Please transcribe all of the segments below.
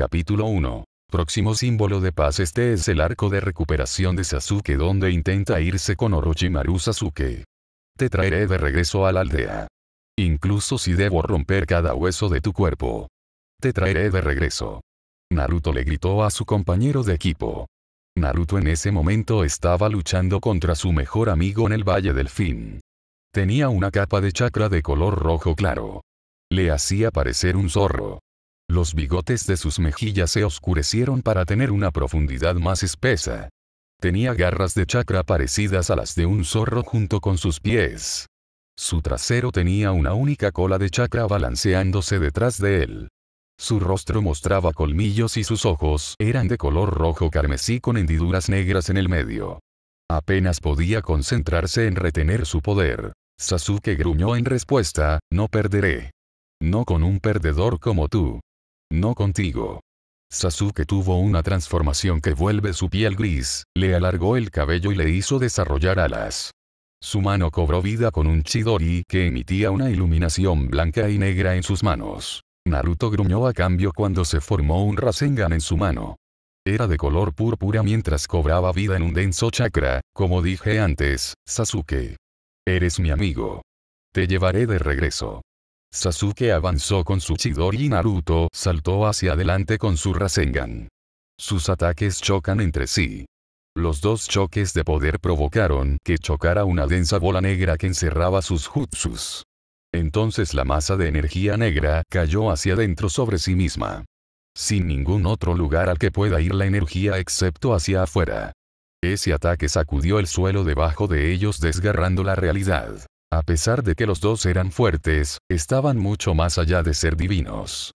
Capítulo 1. Próximo símbolo de paz este es el arco de recuperación de Sasuke donde intenta irse con Orochimaru Sasuke. Te traeré de regreso a la aldea. Incluso si debo romper cada hueso de tu cuerpo. Te traeré de regreso. Naruto le gritó a su compañero de equipo. Naruto en ese momento estaba luchando contra su mejor amigo en el Valle del Fin. Tenía una capa de chakra de color rojo claro. Le hacía parecer un zorro. Los bigotes de sus mejillas se oscurecieron para tener una profundidad más espesa. Tenía garras de chakra parecidas a las de un zorro junto con sus pies. Su trasero tenía una única cola de chakra balanceándose detrás de él. Su rostro mostraba colmillos y sus ojos eran de color rojo carmesí con hendiduras negras en el medio. Apenas podía concentrarse en retener su poder. Sasuke gruñó en respuesta, no perderé. No con un perdedor como tú no contigo. Sasuke tuvo una transformación que vuelve su piel gris, le alargó el cabello y le hizo desarrollar alas. Su mano cobró vida con un chidori que emitía una iluminación blanca y negra en sus manos. Naruto gruñó a cambio cuando se formó un Rasengan en su mano. Era de color púrpura mientras cobraba vida en un denso chakra, como dije antes, Sasuke. Eres mi amigo. Te llevaré de regreso. Sasuke avanzó con su Chidori y Naruto saltó hacia adelante con su Rasengan. Sus ataques chocan entre sí. Los dos choques de poder provocaron que chocara una densa bola negra que encerraba sus jutsus. Entonces la masa de energía negra cayó hacia adentro sobre sí misma. Sin ningún otro lugar al que pueda ir la energía excepto hacia afuera. Ese ataque sacudió el suelo debajo de ellos desgarrando la realidad. A pesar de que los dos eran fuertes, estaban mucho más allá de ser divinos.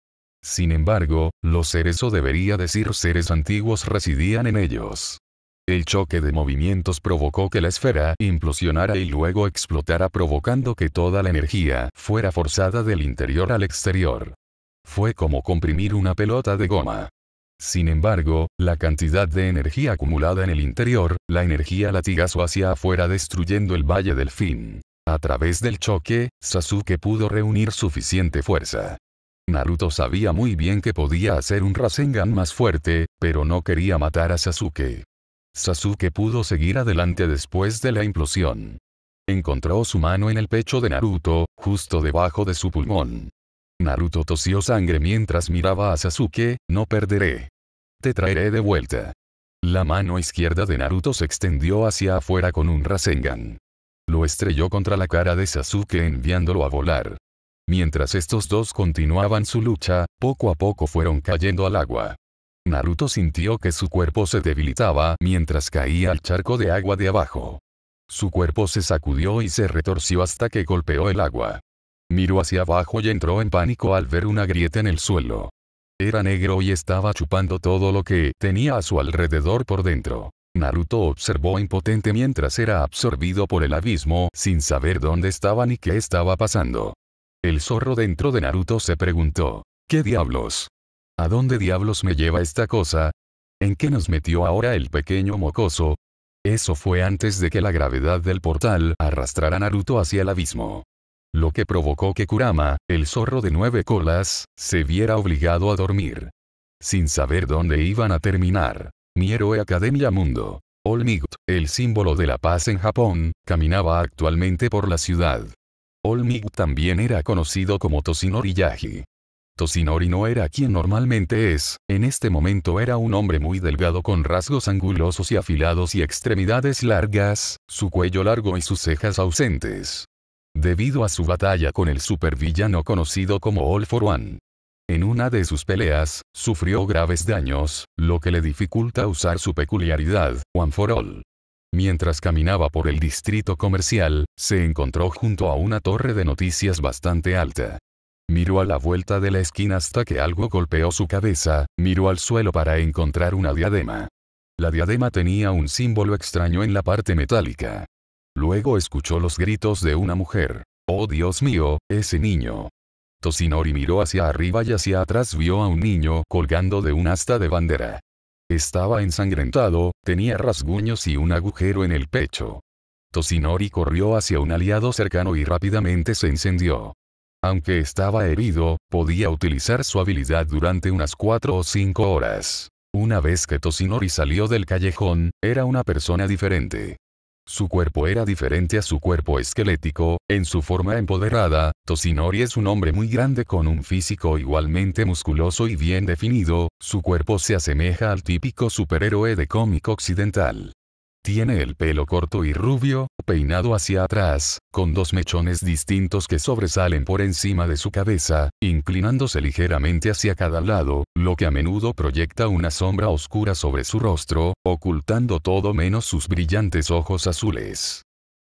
Sin embargo, los seres o debería decir seres antiguos residían en ellos. El choque de movimientos provocó que la esfera implosionara y luego explotara provocando que toda la energía fuera forzada del interior al exterior. Fue como comprimir una pelota de goma. Sin embargo, la cantidad de energía acumulada en el interior, la energía latigazo hacia afuera destruyendo el Valle del Fin. A través del choque, Sasuke pudo reunir suficiente fuerza. Naruto sabía muy bien que podía hacer un Rasengan más fuerte, pero no quería matar a Sasuke. Sasuke pudo seguir adelante después de la implosión. Encontró su mano en el pecho de Naruto, justo debajo de su pulmón. Naruto tosió sangre mientras miraba a Sasuke, no perderé. Te traeré de vuelta. La mano izquierda de Naruto se extendió hacia afuera con un Rasengan lo estrelló contra la cara de Sasuke enviándolo a volar. Mientras estos dos continuaban su lucha, poco a poco fueron cayendo al agua. Naruto sintió que su cuerpo se debilitaba mientras caía al charco de agua de abajo. Su cuerpo se sacudió y se retorció hasta que golpeó el agua. Miró hacia abajo y entró en pánico al ver una grieta en el suelo. Era negro y estaba chupando todo lo que tenía a su alrededor por dentro. Naruto observó impotente mientras era absorbido por el abismo sin saber dónde estaba ni qué estaba pasando. El zorro dentro de Naruto se preguntó, ¿qué diablos? ¿A dónde diablos me lleva esta cosa? ¿En qué nos metió ahora el pequeño mocoso? Eso fue antes de que la gravedad del portal arrastrara a Naruto hacia el abismo lo que provocó que Kurama, el zorro de nueve colas, se viera obligado a dormir. Sin saber dónde iban a terminar. Mi héroe Academia Mundo. All el símbolo de la paz en Japón, caminaba actualmente por la ciudad. All también era conocido como Toshinori Yagi. Toshinori no era quien normalmente es, en este momento era un hombre muy delgado con rasgos angulosos y afilados y extremidades largas, su cuello largo y sus cejas ausentes. Debido a su batalla con el supervillano conocido como All for One, en una de sus peleas, sufrió graves daños, lo que le dificulta usar su peculiaridad, One for All. Mientras caminaba por el distrito comercial, se encontró junto a una torre de noticias bastante alta. Miró a la vuelta de la esquina hasta que algo golpeó su cabeza, miró al suelo para encontrar una diadema. La diadema tenía un símbolo extraño en la parte metálica. Luego escuchó los gritos de una mujer. Oh Dios mío, ese niño. Tosinori miró hacia arriba y hacia atrás vio a un niño colgando de un asta de bandera. Estaba ensangrentado, tenía rasguños y un agujero en el pecho. Tosinori corrió hacia un aliado cercano y rápidamente se encendió. Aunque estaba herido, podía utilizar su habilidad durante unas cuatro o cinco horas. Una vez que Tosinori salió del callejón, era una persona diferente. Su cuerpo era diferente a su cuerpo esquelético, en su forma empoderada, Tosinori es un hombre muy grande con un físico igualmente musculoso y bien definido, su cuerpo se asemeja al típico superhéroe de cómic occidental. Tiene el pelo corto y rubio, peinado hacia atrás, con dos mechones distintos que sobresalen por encima de su cabeza, inclinándose ligeramente hacia cada lado, lo que a menudo proyecta una sombra oscura sobre su rostro, ocultando todo menos sus brillantes ojos azules.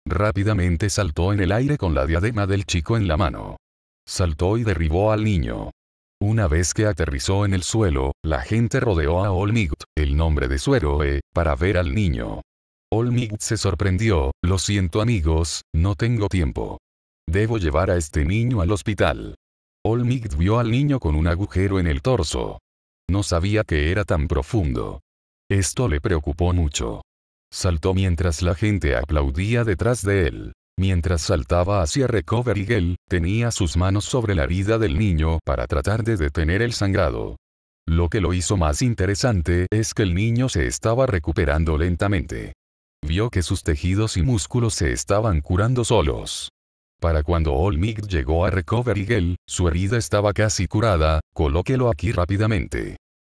Rápidamente saltó en el aire con la diadema del chico en la mano. Saltó y derribó al niño. Una vez que aterrizó en el suelo, la gente rodeó a Olmigt, el nombre de su héroe, para ver al niño. Olmigd se sorprendió, lo siento amigos, no tengo tiempo. Debo llevar a este niño al hospital. Olmigd vio al niño con un agujero en el torso. No sabía que era tan profundo. Esto le preocupó mucho. Saltó mientras la gente aplaudía detrás de él. Mientras saltaba hacia Recovery Girl, tenía sus manos sobre la herida del niño para tratar de detener el sangrado. Lo que lo hizo más interesante es que el niño se estaba recuperando lentamente vio que sus tejidos y músculos se estaban curando solos. Para cuando Olmig llegó a Recovery Eagle, su herida estaba casi curada, colóquelo aquí rápidamente.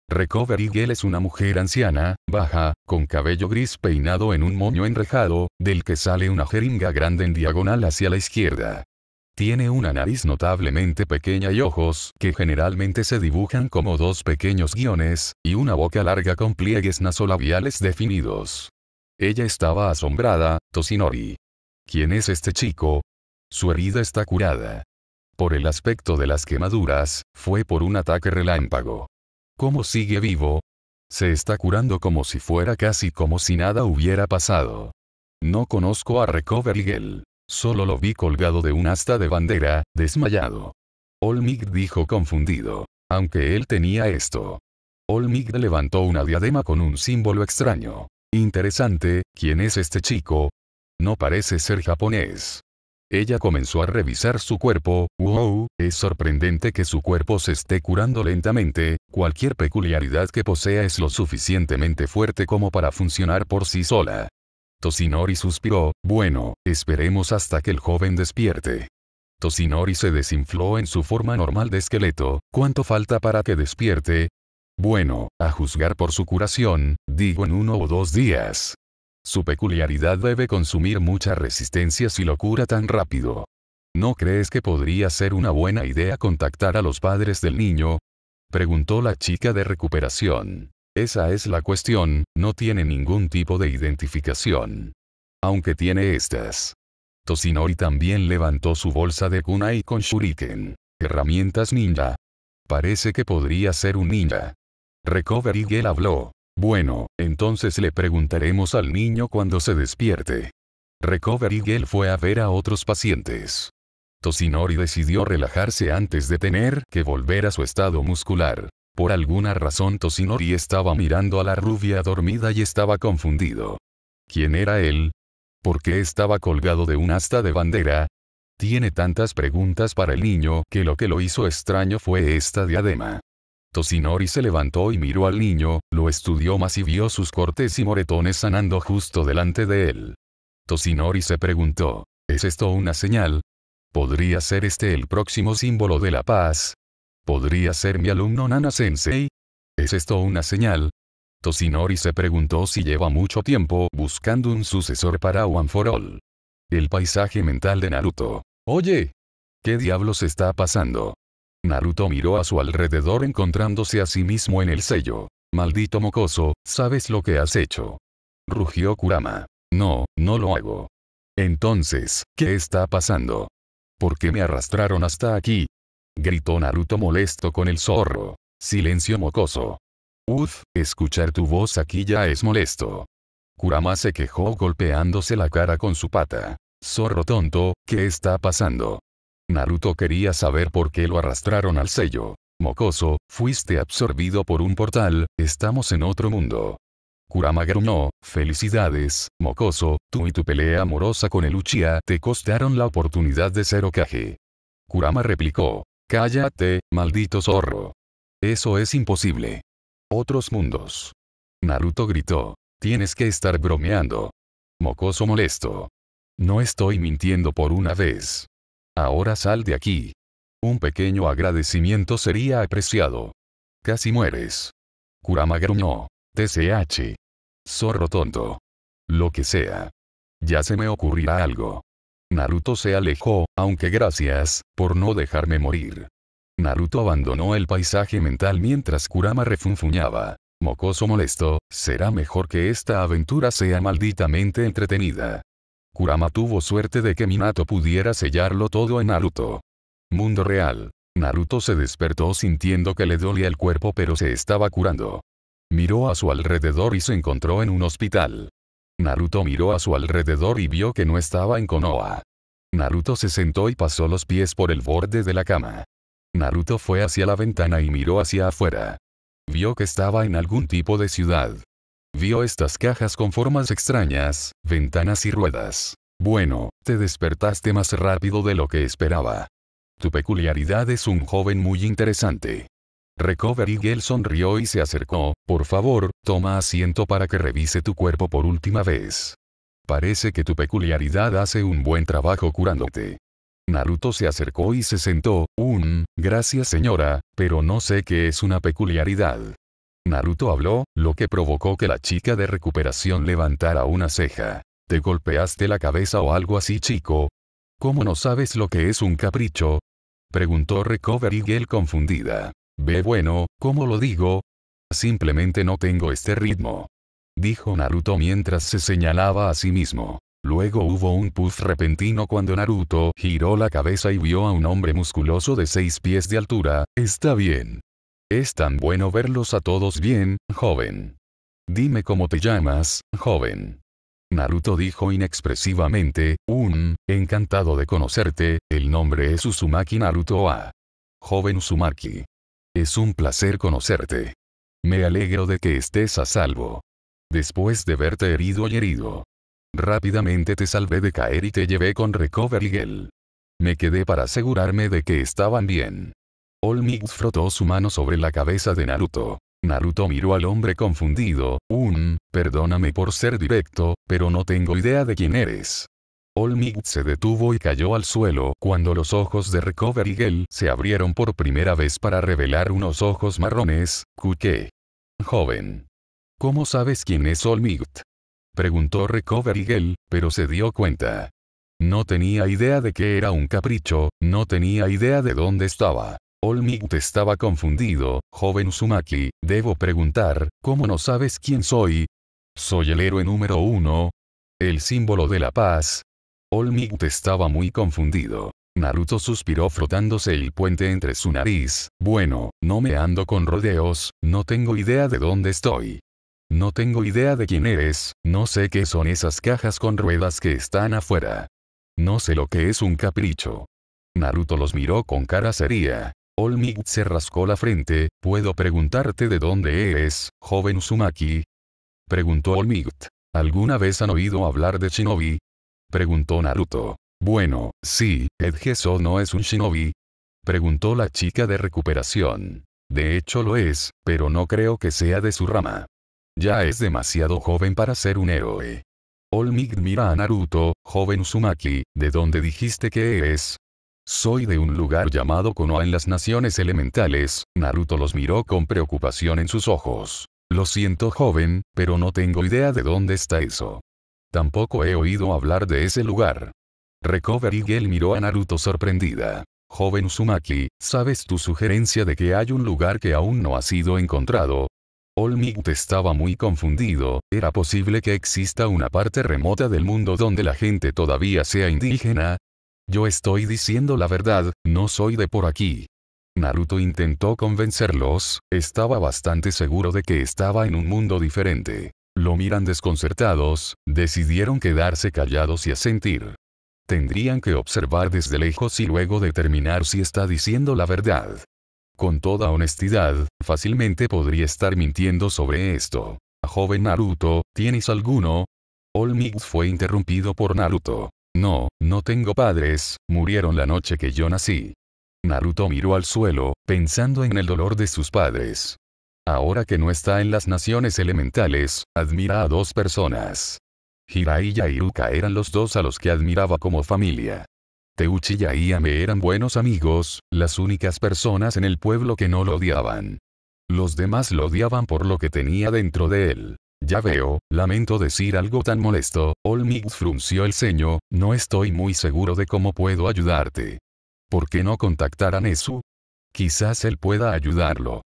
Recovery Eagle es una mujer anciana, baja, con cabello gris peinado en un moño enrejado, del que sale una jeringa grande en diagonal hacia la izquierda. Tiene una nariz notablemente pequeña y ojos, que generalmente se dibujan como dos pequeños guiones, y una boca larga con pliegues nasolabiales definidos. Ella estaba asombrada, Tosinori. ¿Quién es este chico? Su herida está curada. Por el aspecto de las quemaduras, fue por un ataque relámpago. ¿Cómo sigue vivo? Se está curando como si fuera casi como si nada hubiera pasado. No conozco a Recovery Girl. Solo lo vi colgado de un asta de bandera, desmayado. Olmig dijo confundido. Aunque él tenía esto. Olmig levantó una diadema con un símbolo extraño. Interesante, ¿quién es este chico? No parece ser japonés. Ella comenzó a revisar su cuerpo, wow, es sorprendente que su cuerpo se esté curando lentamente, cualquier peculiaridad que posea es lo suficientemente fuerte como para funcionar por sí sola. Tosinori suspiró, bueno, esperemos hasta que el joven despierte. Tosinori se desinfló en su forma normal de esqueleto, ¿cuánto falta para que despierte? Bueno, a juzgar por su curación, digo en uno o dos días. Su peculiaridad debe consumir mucha resistencia si lo cura tan rápido. ¿No crees que podría ser una buena idea contactar a los padres del niño? Preguntó la chica de recuperación. Esa es la cuestión, no tiene ningún tipo de identificación. Aunque tiene estas. Tosinori también levantó su bolsa de kunai con shuriken. Herramientas ninja. Parece que podría ser un ninja. Recovery Girl habló. Bueno, entonces le preguntaremos al niño cuando se despierte. Recovery Girl fue a ver a otros pacientes. Tosinori decidió relajarse antes de tener que volver a su estado muscular. Por alguna razón Tosinori estaba mirando a la rubia dormida y estaba confundido. ¿Quién era él? ¿Por qué estaba colgado de un asta de bandera? Tiene tantas preguntas para el niño que lo que lo hizo extraño fue esta diadema. Tosinori se levantó y miró al niño, lo estudió más y vio sus cortes y moretones sanando justo delante de él. Tosinori se preguntó, ¿es esto una señal? ¿Podría ser este el próximo símbolo de la paz? ¿Podría ser mi alumno Nana Sensei? ¿Es esto una señal? Tosinori se preguntó si lleva mucho tiempo buscando un sucesor para One for All. El paisaje mental de Naruto. Oye. ¿Qué diablos está pasando? Naruto miró a su alrededor encontrándose a sí mismo en el sello. Maldito mocoso, ¿sabes lo que has hecho? Rugió Kurama. No, no lo hago. Entonces, ¿qué está pasando? ¿Por qué me arrastraron hasta aquí? Gritó Naruto molesto con el zorro. Silencio mocoso. Uf, escuchar tu voz aquí ya es molesto. Kurama se quejó golpeándose la cara con su pata. Zorro tonto, ¿qué está pasando? Naruto quería saber por qué lo arrastraron al sello. Mocoso, fuiste absorbido por un portal, estamos en otro mundo. Kurama gruñó, felicidades, Mocoso, tú y tu pelea amorosa con el Uchiha te costaron la oportunidad de ser Okage. Kurama replicó, cállate, maldito zorro. Eso es imposible. Otros mundos. Naruto gritó, tienes que estar bromeando. Mocoso molesto. No estoy mintiendo por una vez. Ahora sal de aquí. Un pequeño agradecimiento sería apreciado. Casi mueres. Kurama gruñó. TCH. Zorro tonto. Lo que sea. Ya se me ocurrirá algo. Naruto se alejó, aunque gracias, por no dejarme morir. Naruto abandonó el paisaje mental mientras Kurama refunfuñaba. Mocoso molesto, será mejor que esta aventura sea malditamente entretenida. Kurama tuvo suerte de que Minato pudiera sellarlo todo en Naruto. Mundo real. Naruto se despertó sintiendo que le dolía el cuerpo pero se estaba curando. Miró a su alrededor y se encontró en un hospital. Naruto miró a su alrededor y vio que no estaba en Konoha. Naruto se sentó y pasó los pies por el borde de la cama. Naruto fue hacia la ventana y miró hacia afuera. Vio que estaba en algún tipo de ciudad. Vio estas cajas con formas extrañas, ventanas y ruedas. Bueno, te despertaste más rápido de lo que esperaba. Tu peculiaridad es un joven muy interesante. Recovery Gale sonrió y se acercó, por favor, toma asiento para que revise tu cuerpo por última vez. Parece que tu peculiaridad hace un buen trabajo curándote. Naruto se acercó y se sentó, un, gracias señora, pero no sé qué es una peculiaridad. Naruto habló, lo que provocó que la chica de recuperación levantara una ceja. ¿Te golpeaste la cabeza o algo así chico? ¿Cómo no sabes lo que es un capricho? Preguntó Recovery Girl confundida. Ve bueno, ¿cómo lo digo? Simplemente no tengo este ritmo. Dijo Naruto mientras se señalaba a sí mismo. Luego hubo un puff repentino cuando Naruto giró la cabeza y vio a un hombre musculoso de seis pies de altura, está bien. Es tan bueno verlos a todos bien, joven. Dime cómo te llamas, joven. Naruto dijo inexpresivamente, un, encantado de conocerte, el nombre es Uzumaki Naruto A. Joven Uzumaki. Es un placer conocerte. Me alegro de que estés a salvo. Después de verte herido y herido. Rápidamente te salvé de caer y te llevé con Recovery Me quedé para asegurarme de que estaban bien. All frotó su mano sobre la cabeza de Naruto. Naruto miró al hombre confundido, un, perdóname por ser directo, pero no tengo idea de quién eres. All se detuvo y cayó al suelo cuando los ojos de Recovery Eagle se abrieron por primera vez para revelar unos ojos marrones, Kuke. Joven. ¿Cómo sabes quién es All Preguntó Recover Eagle, pero se dio cuenta. No tenía idea de que era un capricho, no tenía idea de dónde estaba. Olmiut estaba confundido, joven Uzumaki, debo preguntar, ¿cómo no sabes quién soy? Soy el héroe número uno. El símbolo de la paz. Olmiut estaba muy confundido. Naruto suspiró frotándose el puente entre su nariz. Bueno, no me ando con rodeos, no tengo idea de dónde estoy. No tengo idea de quién eres, no sé qué son esas cajas con ruedas que están afuera. No sé lo que es un capricho. Naruto los miró con cara seria. Olmig se rascó la frente, ¿puedo preguntarte de dónde eres, joven Uzumaki? Preguntó Olmigt. ¿Alguna vez han oído hablar de shinobi? Preguntó Naruto. Bueno, sí, Edgeso no es un shinobi. Preguntó la chica de recuperación. De hecho lo es, pero no creo que sea de su rama. Ya es demasiado joven para ser un héroe. Olmig mira a Naruto, joven Uzumaki, ¿de dónde dijiste que eres? Soy de un lugar llamado Konoha en las naciones elementales, Naruto los miró con preocupación en sus ojos. Lo siento joven, pero no tengo idea de dónde está eso. Tampoco he oído hablar de ese lugar. Recovery Girl miró a Naruto sorprendida. Joven Uzumaki, ¿sabes tu sugerencia de que hay un lugar que aún no ha sido encontrado? All estaba muy confundido, era posible que exista una parte remota del mundo donde la gente todavía sea indígena, yo estoy diciendo la verdad, no soy de por aquí. Naruto intentó convencerlos, estaba bastante seguro de que estaba en un mundo diferente. Lo miran desconcertados, decidieron quedarse callados y asentir. Tendrían que observar desde lejos y luego determinar si está diciendo la verdad. Con toda honestidad, fácilmente podría estar mintiendo sobre esto. Joven Naruto, ¿tienes alguno? All fue interrumpido por Naruto. No, no tengo padres, murieron la noche que yo nací. Naruto miró al suelo, pensando en el dolor de sus padres. Ahora que no está en las naciones elementales, admira a dos personas. Hiraiya y Iruka eran los dos a los que admiraba como familia. Teuchi y Ayame eran buenos amigos, las únicas personas en el pueblo que no lo odiaban. Los demás lo odiaban por lo que tenía dentro de él. Ya veo, lamento decir algo tan molesto, Olmix frunció el ceño, no estoy muy seguro de cómo puedo ayudarte. ¿Por qué no contactar a Nesu? Quizás él pueda ayudarlo.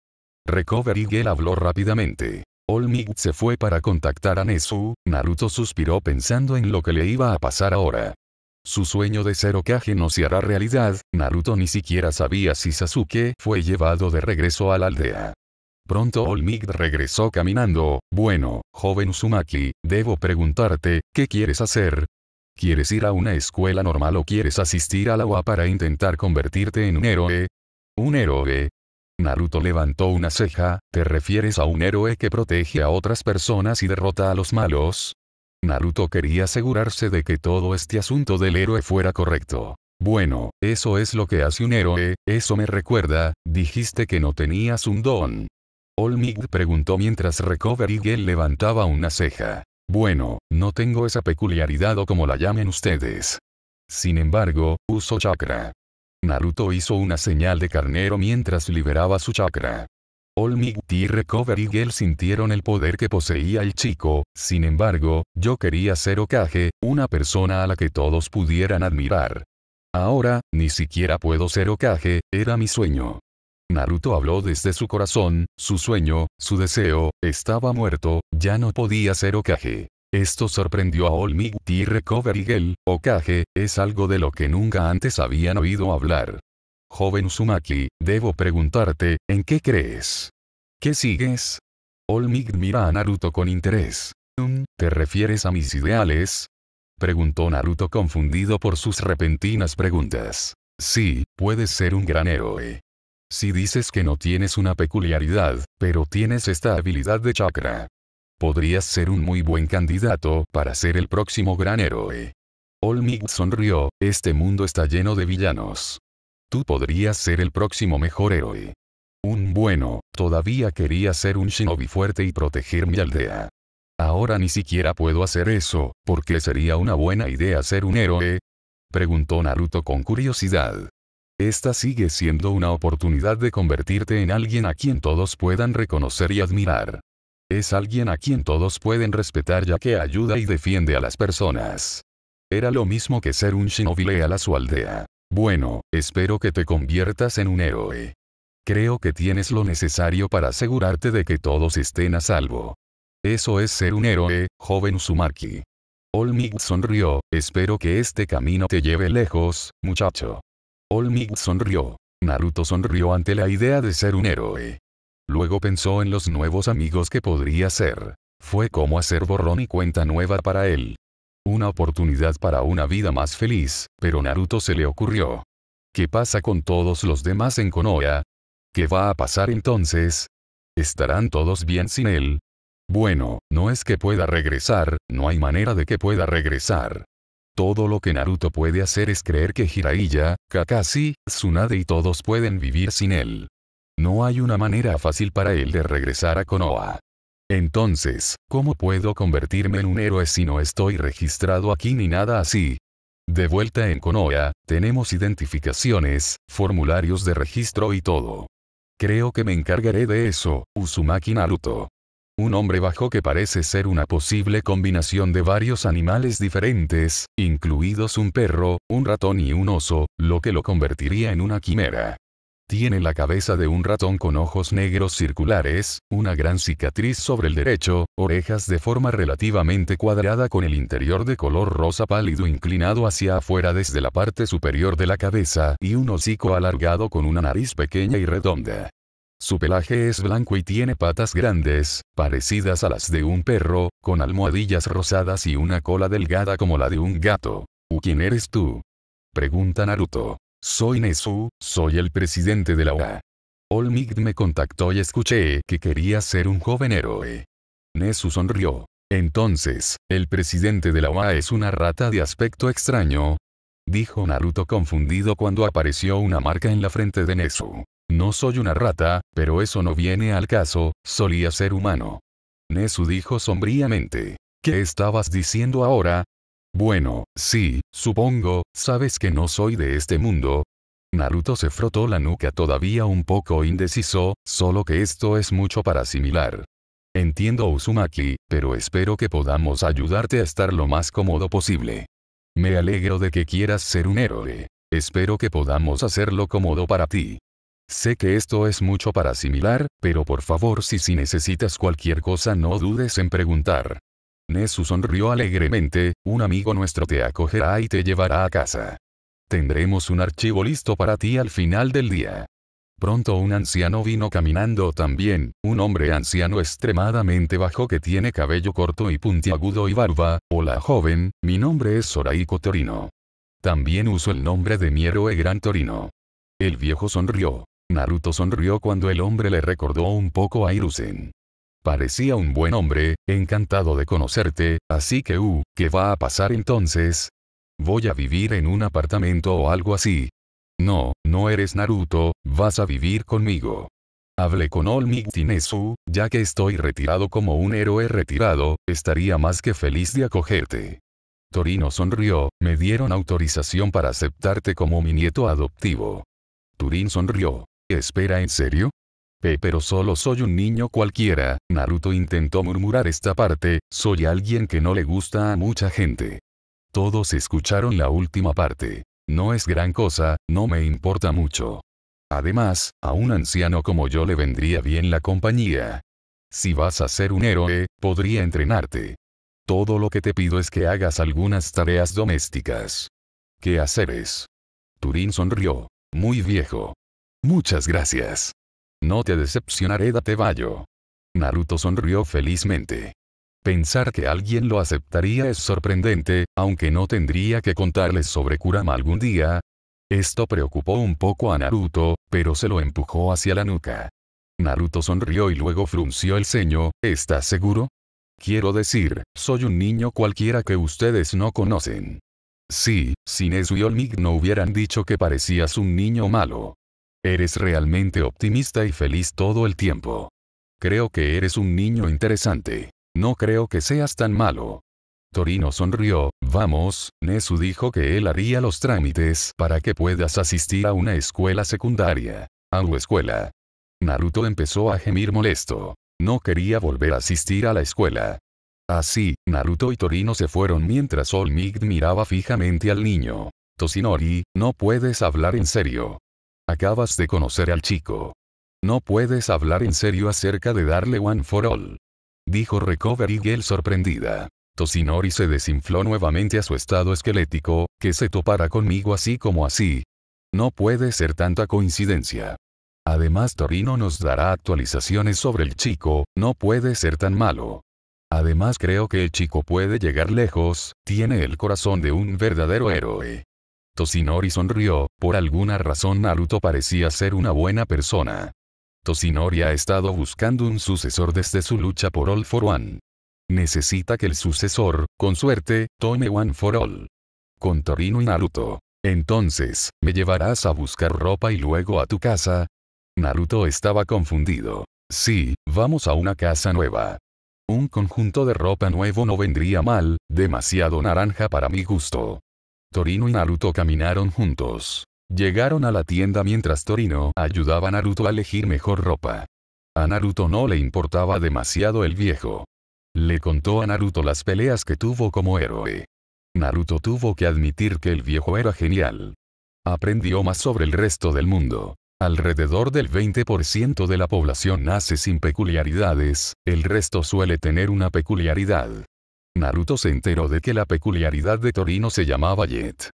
Recovery Girl habló rápidamente. All se fue para contactar a Nesu, Naruto suspiró pensando en lo que le iba a pasar ahora. Su sueño de ser okage no se hará realidad, Naruto ni siquiera sabía si Sasuke fue llevado de regreso a la aldea. Pronto Olmig regresó caminando. Bueno, joven Uzumaki, debo preguntarte, ¿qué quieres hacer? ¿Quieres ir a una escuela normal o quieres asistir al agua para intentar convertirte en un héroe? ¿Un héroe? Naruto levantó una ceja, ¿te refieres a un héroe que protege a otras personas y derrota a los malos? Naruto quería asegurarse de que todo este asunto del héroe fuera correcto. Bueno, eso es lo que hace un héroe, eso me recuerda, dijiste que no tenías un don. Olmig preguntó mientras Recovery Girl levantaba una ceja. Bueno, no tengo esa peculiaridad o como la llamen ustedes. Sin embargo, uso chakra. Naruto hizo una señal de carnero mientras liberaba su chakra. Olmig y Recovery Girl sintieron el poder que poseía el chico, sin embargo, yo quería ser Okage, una persona a la que todos pudieran admirar. Ahora, ni siquiera puedo ser Okage, era mi sueño. Naruto habló desde su corazón, su sueño, su deseo, estaba muerto, ya no podía ser Okage. Esto sorprendió a All Might y Recovery Girl, Okage, es algo de lo que nunca antes habían oído hablar. Joven Uzumaki, debo preguntarte, ¿en qué crees? ¿Qué sigues? All Might mira a Naruto con interés. ¿Mm? ¿Te refieres a mis ideales? Preguntó Naruto confundido por sus repentinas preguntas. Sí, puedes ser un gran héroe. Si dices que no tienes una peculiaridad, pero tienes esta habilidad de chakra, podrías ser un muy buen candidato para ser el próximo gran héroe. Olmig sonrió, este mundo está lleno de villanos. Tú podrías ser el próximo mejor héroe. Un bueno, todavía quería ser un shinobi fuerte y proteger mi aldea. Ahora ni siquiera puedo hacer eso, porque sería una buena idea ser un héroe? Preguntó Naruto con curiosidad. Esta sigue siendo una oportunidad de convertirte en alguien a quien todos puedan reconocer y admirar. Es alguien a quien todos pueden respetar ya que ayuda y defiende a las personas. Era lo mismo que ser un shinobi leal a su aldea. Bueno, espero que te conviertas en un héroe. Creo que tienes lo necesario para asegurarte de que todos estén a salvo. Eso es ser un héroe, joven Uzumaki. Olmig sonrió, espero que este camino te lleve lejos, muchacho. All sonrió. Naruto sonrió ante la idea de ser un héroe. Luego pensó en los nuevos amigos que podría ser. Fue como hacer borrón y cuenta nueva para él. Una oportunidad para una vida más feliz, pero Naruto se le ocurrió. ¿Qué pasa con todos los demás en Konoha? ¿Qué va a pasar entonces? ¿Estarán todos bien sin él? Bueno, no es que pueda regresar, no hay manera de que pueda regresar. Todo lo que Naruto puede hacer es creer que Jiraiya, Kakashi, Tsunade y todos pueden vivir sin él. No hay una manera fácil para él de regresar a Konoha. Entonces, ¿cómo puedo convertirme en un héroe si no estoy registrado aquí ni nada así? De vuelta en Konoha, tenemos identificaciones, formularios de registro y todo. Creo que me encargaré de eso, Uzumaki Naruto un hombre bajo que parece ser una posible combinación de varios animales diferentes, incluidos un perro, un ratón y un oso, lo que lo convertiría en una quimera. Tiene la cabeza de un ratón con ojos negros circulares, una gran cicatriz sobre el derecho, orejas de forma relativamente cuadrada con el interior de color rosa pálido inclinado hacia afuera desde la parte superior de la cabeza y un hocico alargado con una nariz pequeña y redonda. Su pelaje es blanco y tiene patas grandes, parecidas a las de un perro, con almohadillas rosadas y una cola delgada como la de un gato. ¿Quién eres tú? Pregunta Naruto. Soy Nezu, soy el presidente de la UA. All me contactó y escuché que quería ser un joven héroe. Nesu sonrió. Entonces, ¿el presidente de la UA es una rata de aspecto extraño? Dijo Naruto confundido cuando apareció una marca en la frente de Nesu. No soy una rata, pero eso no viene al caso, solía ser humano. Nesu dijo sombríamente. ¿Qué estabas diciendo ahora? Bueno, sí, supongo, sabes que no soy de este mundo. Naruto se frotó la nuca todavía un poco indeciso, solo que esto es mucho para asimilar. Entiendo Uzumaki, pero espero que podamos ayudarte a estar lo más cómodo posible. Me alegro de que quieras ser un héroe. Espero que podamos hacerlo cómodo para ti. Sé que esto es mucho para asimilar, pero por favor si si necesitas cualquier cosa no dudes en preguntar. Nesu sonrió alegremente, un amigo nuestro te acogerá y te llevará a casa. Tendremos un archivo listo para ti al final del día. Pronto un anciano vino caminando también, un hombre anciano extremadamente bajo que tiene cabello corto y puntiagudo y barba. Hola joven, mi nombre es Soraiko Torino. También uso el nombre de mi héroe Gran Torino. El viejo sonrió. Naruto sonrió cuando el hombre le recordó un poco a Irusen. Parecía un buen hombre, encantado de conocerte, así que uh, ¿qué va a pasar entonces? Voy a vivir en un apartamento o algo así. No, no eres Naruto, vas a vivir conmigo. Hable con Olmi Might ya que estoy retirado como un héroe retirado, estaría más que feliz de acogerte. Torino sonrió, me dieron autorización para aceptarte como mi nieto adoptivo. Turín sonrió. ¿Espera en serio? Eh, pero solo soy un niño cualquiera, Naruto intentó murmurar esta parte, soy alguien que no le gusta a mucha gente. Todos escucharon la última parte. No es gran cosa, no me importa mucho. Además, a un anciano como yo le vendría bien la compañía. Si vas a ser un héroe, podría entrenarte. Todo lo que te pido es que hagas algunas tareas domésticas. ¿Qué haceres? Turín sonrió. Muy viejo. Muchas gracias. No te decepcionaré date Naruto sonrió felizmente. Pensar que alguien lo aceptaría es sorprendente, aunque no tendría que contarles sobre Kurama algún día. Esto preocupó un poco a Naruto, pero se lo empujó hacia la nuca. Naruto sonrió y luego frunció el ceño, ¿estás seguro? Quiero decir, soy un niño cualquiera que ustedes no conocen. Sí, sin eso y no hubieran dicho que parecías un niño malo. Eres realmente optimista y feliz todo el tiempo. Creo que eres un niño interesante. No creo que seas tan malo. Torino sonrió, vamos, Nesu dijo que él haría los trámites para que puedas asistir a una escuela secundaria. A tu escuela. Naruto empezó a gemir molesto. No quería volver a asistir a la escuela. Así, Naruto y Torino se fueron mientras Olmig miraba fijamente al niño. Tosinori, no puedes hablar en serio. Acabas de conocer al chico. No puedes hablar en serio acerca de darle one for all. Dijo Recovery Girl sorprendida. Tosinori se desinfló nuevamente a su estado esquelético, que se topara conmigo así como así. No puede ser tanta coincidencia. Además Torino nos dará actualizaciones sobre el chico, no puede ser tan malo. Además creo que el chico puede llegar lejos, tiene el corazón de un verdadero héroe. Tosinori sonrió, por alguna razón Naruto parecía ser una buena persona. Tosinori ha estado buscando un sucesor desde su lucha por All for One. Necesita que el sucesor, con suerte, tome One for All. Con Torino y Naruto. Entonces, ¿me llevarás a buscar ropa y luego a tu casa? Naruto estaba confundido. Sí, vamos a una casa nueva. Un conjunto de ropa nuevo no vendría mal, demasiado naranja para mi gusto. Torino y Naruto caminaron juntos. Llegaron a la tienda mientras Torino ayudaba a Naruto a elegir mejor ropa. A Naruto no le importaba demasiado el viejo. Le contó a Naruto las peleas que tuvo como héroe. Naruto tuvo que admitir que el viejo era genial. Aprendió más sobre el resto del mundo. Alrededor del 20% de la población nace sin peculiaridades, el resto suele tener una peculiaridad. Naruto se enteró de que la peculiaridad de Torino se llamaba Jet.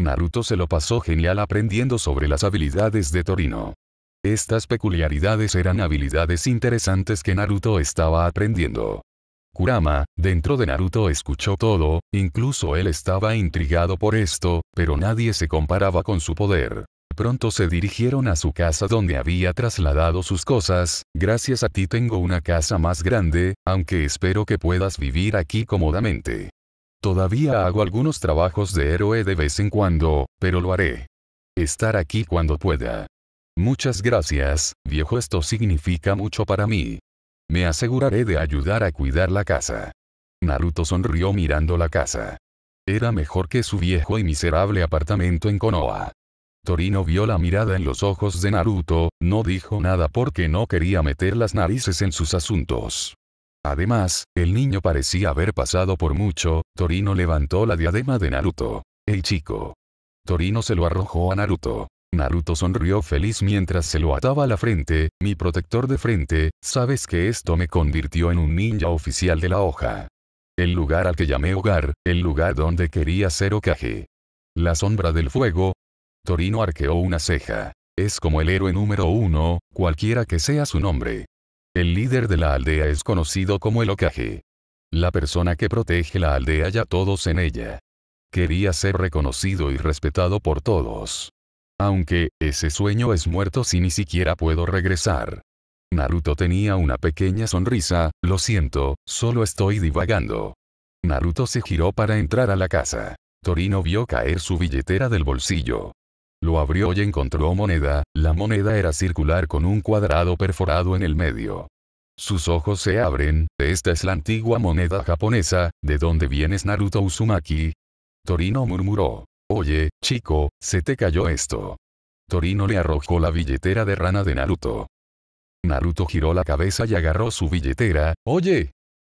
Naruto se lo pasó genial aprendiendo sobre las habilidades de Torino. Estas peculiaridades eran habilidades interesantes que Naruto estaba aprendiendo. Kurama, dentro de Naruto escuchó todo, incluso él estaba intrigado por esto, pero nadie se comparaba con su poder pronto se dirigieron a su casa donde había trasladado sus cosas, gracias a ti tengo una casa más grande, aunque espero que puedas vivir aquí cómodamente. Todavía hago algunos trabajos de héroe de vez en cuando, pero lo haré. Estar aquí cuando pueda. Muchas gracias, viejo, esto significa mucho para mí. Me aseguraré de ayudar a cuidar la casa. Naruto sonrió mirando la casa. Era mejor que su viejo y miserable apartamento en Konoha. Torino vio la mirada en los ojos de Naruto, no dijo nada porque no quería meter las narices en sus asuntos. Además, el niño parecía haber pasado por mucho, Torino levantó la diadema de Naruto. El chico. Torino se lo arrojó a Naruto. Naruto sonrió feliz mientras se lo ataba a la frente, mi protector de frente, sabes que esto me convirtió en un ninja oficial de la hoja. El lugar al que llamé hogar, el lugar donde quería ser Okage. La sombra del fuego, Torino arqueó una ceja. Es como el héroe número uno, cualquiera que sea su nombre. El líder de la aldea es conocido como el Okage. La persona que protege la aldea y a todos en ella. Quería ser reconocido y respetado por todos. Aunque, ese sueño es muerto si ni siquiera puedo regresar. Naruto tenía una pequeña sonrisa, lo siento, solo estoy divagando. Naruto se giró para entrar a la casa. Torino vio caer su billetera del bolsillo. Lo abrió y encontró moneda, la moneda era circular con un cuadrado perforado en el medio. Sus ojos se abren, esta es la antigua moneda japonesa, ¿de dónde vienes Naruto Uzumaki? Torino murmuró. Oye, chico, se te cayó esto. Torino le arrojó la billetera de rana de Naruto. Naruto giró la cabeza y agarró su billetera, oye.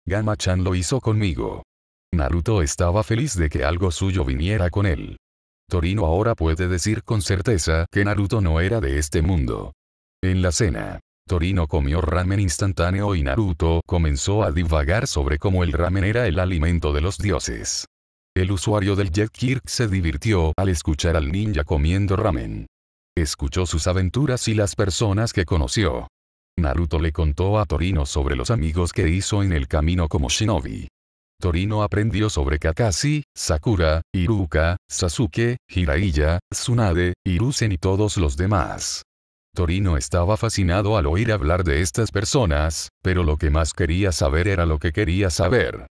Gama-chan lo hizo conmigo. Naruto estaba feliz de que algo suyo viniera con él. Torino ahora puede decir con certeza que Naruto no era de este mundo. En la cena, Torino comió ramen instantáneo y Naruto comenzó a divagar sobre cómo el ramen era el alimento de los dioses. El usuario del Jet Kirk se divirtió al escuchar al ninja comiendo ramen. Escuchó sus aventuras y las personas que conoció. Naruto le contó a Torino sobre los amigos que hizo en el camino como shinobi. Torino aprendió sobre Kakashi, Sakura, Iruka, Sasuke, Hiraiya, Tsunade, Irusen y todos los demás. Torino estaba fascinado al oír hablar de estas personas, pero lo que más quería saber era lo que quería saber.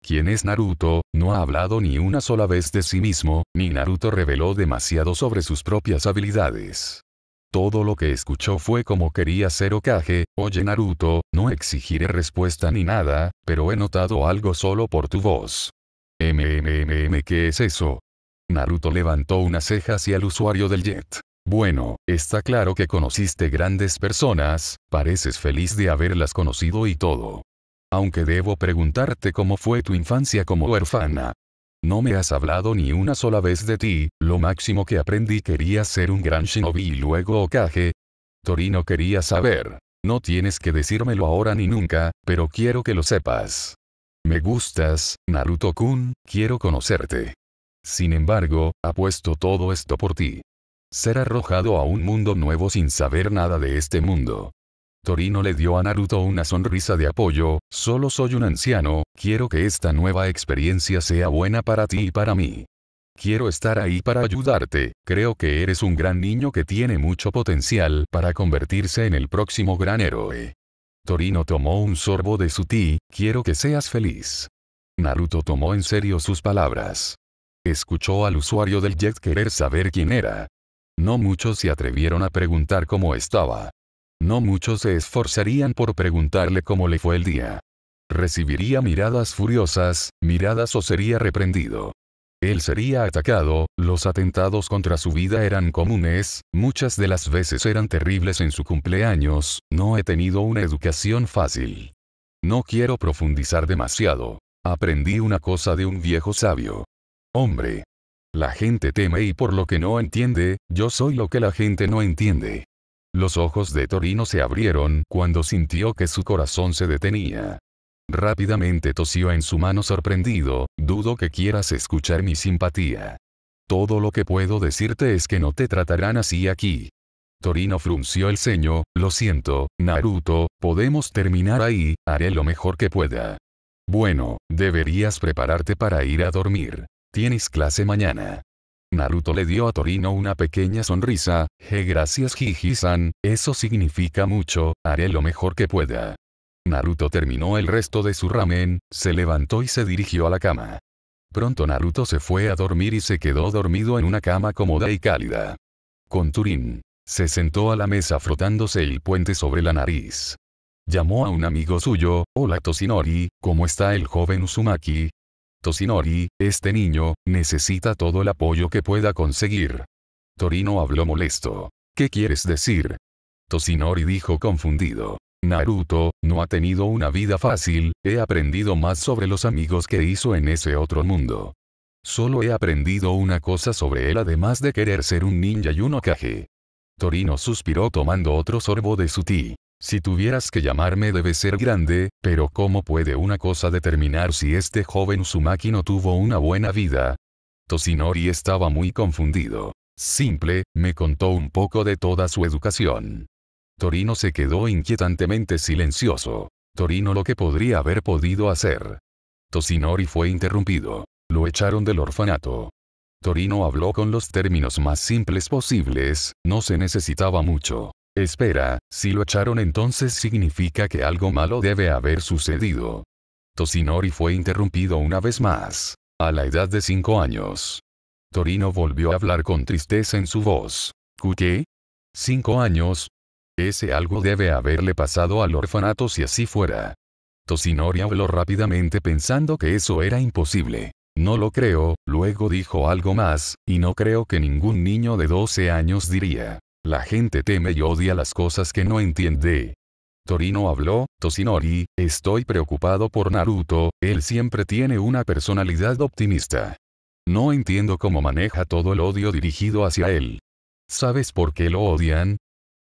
¿Quién es Naruto? No ha hablado ni una sola vez de sí mismo, ni Naruto reveló demasiado sobre sus propias habilidades. Todo lo que escuchó fue como quería ser Okage, oye Naruto, no exigiré respuesta ni nada, pero he notado algo solo por tu voz. MMMM ¿qué es eso? Naruto levantó una ceja hacia el usuario del jet. Bueno, está claro que conociste grandes personas, pareces feliz de haberlas conocido y todo. Aunque debo preguntarte cómo fue tu infancia como huérfana. No me has hablado ni una sola vez de ti, lo máximo que aprendí quería ser un gran shinobi y luego Okage. Torino quería saber. No tienes que decírmelo ahora ni nunca, pero quiero que lo sepas. Me gustas, Naruto-kun, quiero conocerte. Sin embargo, apuesto todo esto por ti. Ser arrojado a un mundo nuevo sin saber nada de este mundo. Torino le dio a Naruto una sonrisa de apoyo, solo soy un anciano, quiero que esta nueva experiencia sea buena para ti y para mí. Quiero estar ahí para ayudarte, creo que eres un gran niño que tiene mucho potencial para convertirse en el próximo gran héroe. Torino tomó un sorbo de su ti, quiero que seas feliz. Naruto tomó en serio sus palabras. Escuchó al usuario del jet querer saber quién era. No muchos se atrevieron a preguntar cómo estaba. No muchos se esforzarían por preguntarle cómo le fue el día. Recibiría miradas furiosas, miradas o sería reprendido. Él sería atacado, los atentados contra su vida eran comunes, muchas de las veces eran terribles en su cumpleaños, no he tenido una educación fácil. No quiero profundizar demasiado. Aprendí una cosa de un viejo sabio. Hombre. La gente teme y por lo que no entiende, yo soy lo que la gente no entiende. Los ojos de Torino se abrieron cuando sintió que su corazón se detenía. Rápidamente tosió en su mano sorprendido, dudo que quieras escuchar mi simpatía. Todo lo que puedo decirte es que no te tratarán así aquí. Torino frunció el ceño, lo siento, Naruto, podemos terminar ahí, haré lo mejor que pueda. Bueno, deberías prepararte para ir a dormir. Tienes clase mañana. Naruto le dio a Torino una pequeña sonrisa, «Je gracias Jiji-san, eso significa mucho, haré lo mejor que pueda». Naruto terminó el resto de su ramen, se levantó y se dirigió a la cama. Pronto Naruto se fue a dormir y se quedó dormido en una cama cómoda y cálida. Con Turín. Se sentó a la mesa frotándose el puente sobre la nariz. Llamó a un amigo suyo, hola Toshinori, ¿cómo está el joven Uzumaki? Tosinori, este niño, necesita todo el apoyo que pueda conseguir. Torino habló molesto. ¿Qué quieres decir? Tosinori dijo confundido. Naruto, no ha tenido una vida fácil, he aprendido más sobre los amigos que hizo en ese otro mundo. Solo he aprendido una cosa sobre él además de querer ser un ninja y un okage. Torino suspiró tomando otro sorbo de su ti. Si tuvieras que llamarme debe ser grande, pero ¿cómo puede una cosa determinar si este joven Uzumaki no tuvo una buena vida? Tosinori estaba muy confundido. Simple, me contó un poco de toda su educación. Torino se quedó inquietantemente silencioso. Torino lo que podría haber podido hacer. Tosinori fue interrumpido. Lo echaron del orfanato. Torino habló con los términos más simples posibles, no se necesitaba mucho. Espera, si lo echaron entonces significa que algo malo debe haber sucedido. Tosinori fue interrumpido una vez más. A la edad de cinco años. Torino volvió a hablar con tristeza en su voz. ¿Qué? ¿Cinco años? Ese algo debe haberle pasado al orfanato si así fuera. Tosinori habló rápidamente pensando que eso era imposible. No lo creo, luego dijo algo más, y no creo que ningún niño de 12 años diría. La gente teme y odia las cosas que no entiende. Torino habló, Tosinori, estoy preocupado por Naruto, él siempre tiene una personalidad optimista. No entiendo cómo maneja todo el odio dirigido hacia él. ¿Sabes por qué lo odian?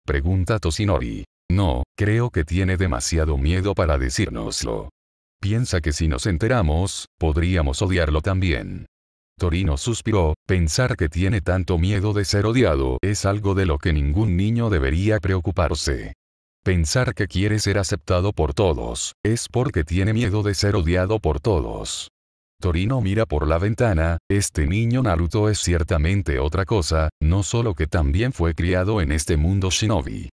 Pregunta Tosinori. No, creo que tiene demasiado miedo para decírnoslo. Piensa que si nos enteramos, podríamos odiarlo también. Torino suspiró, pensar que tiene tanto miedo de ser odiado es algo de lo que ningún niño debería preocuparse. Pensar que quiere ser aceptado por todos, es porque tiene miedo de ser odiado por todos. Torino mira por la ventana, este niño Naruto es ciertamente otra cosa, no solo que también fue criado en este mundo shinobi.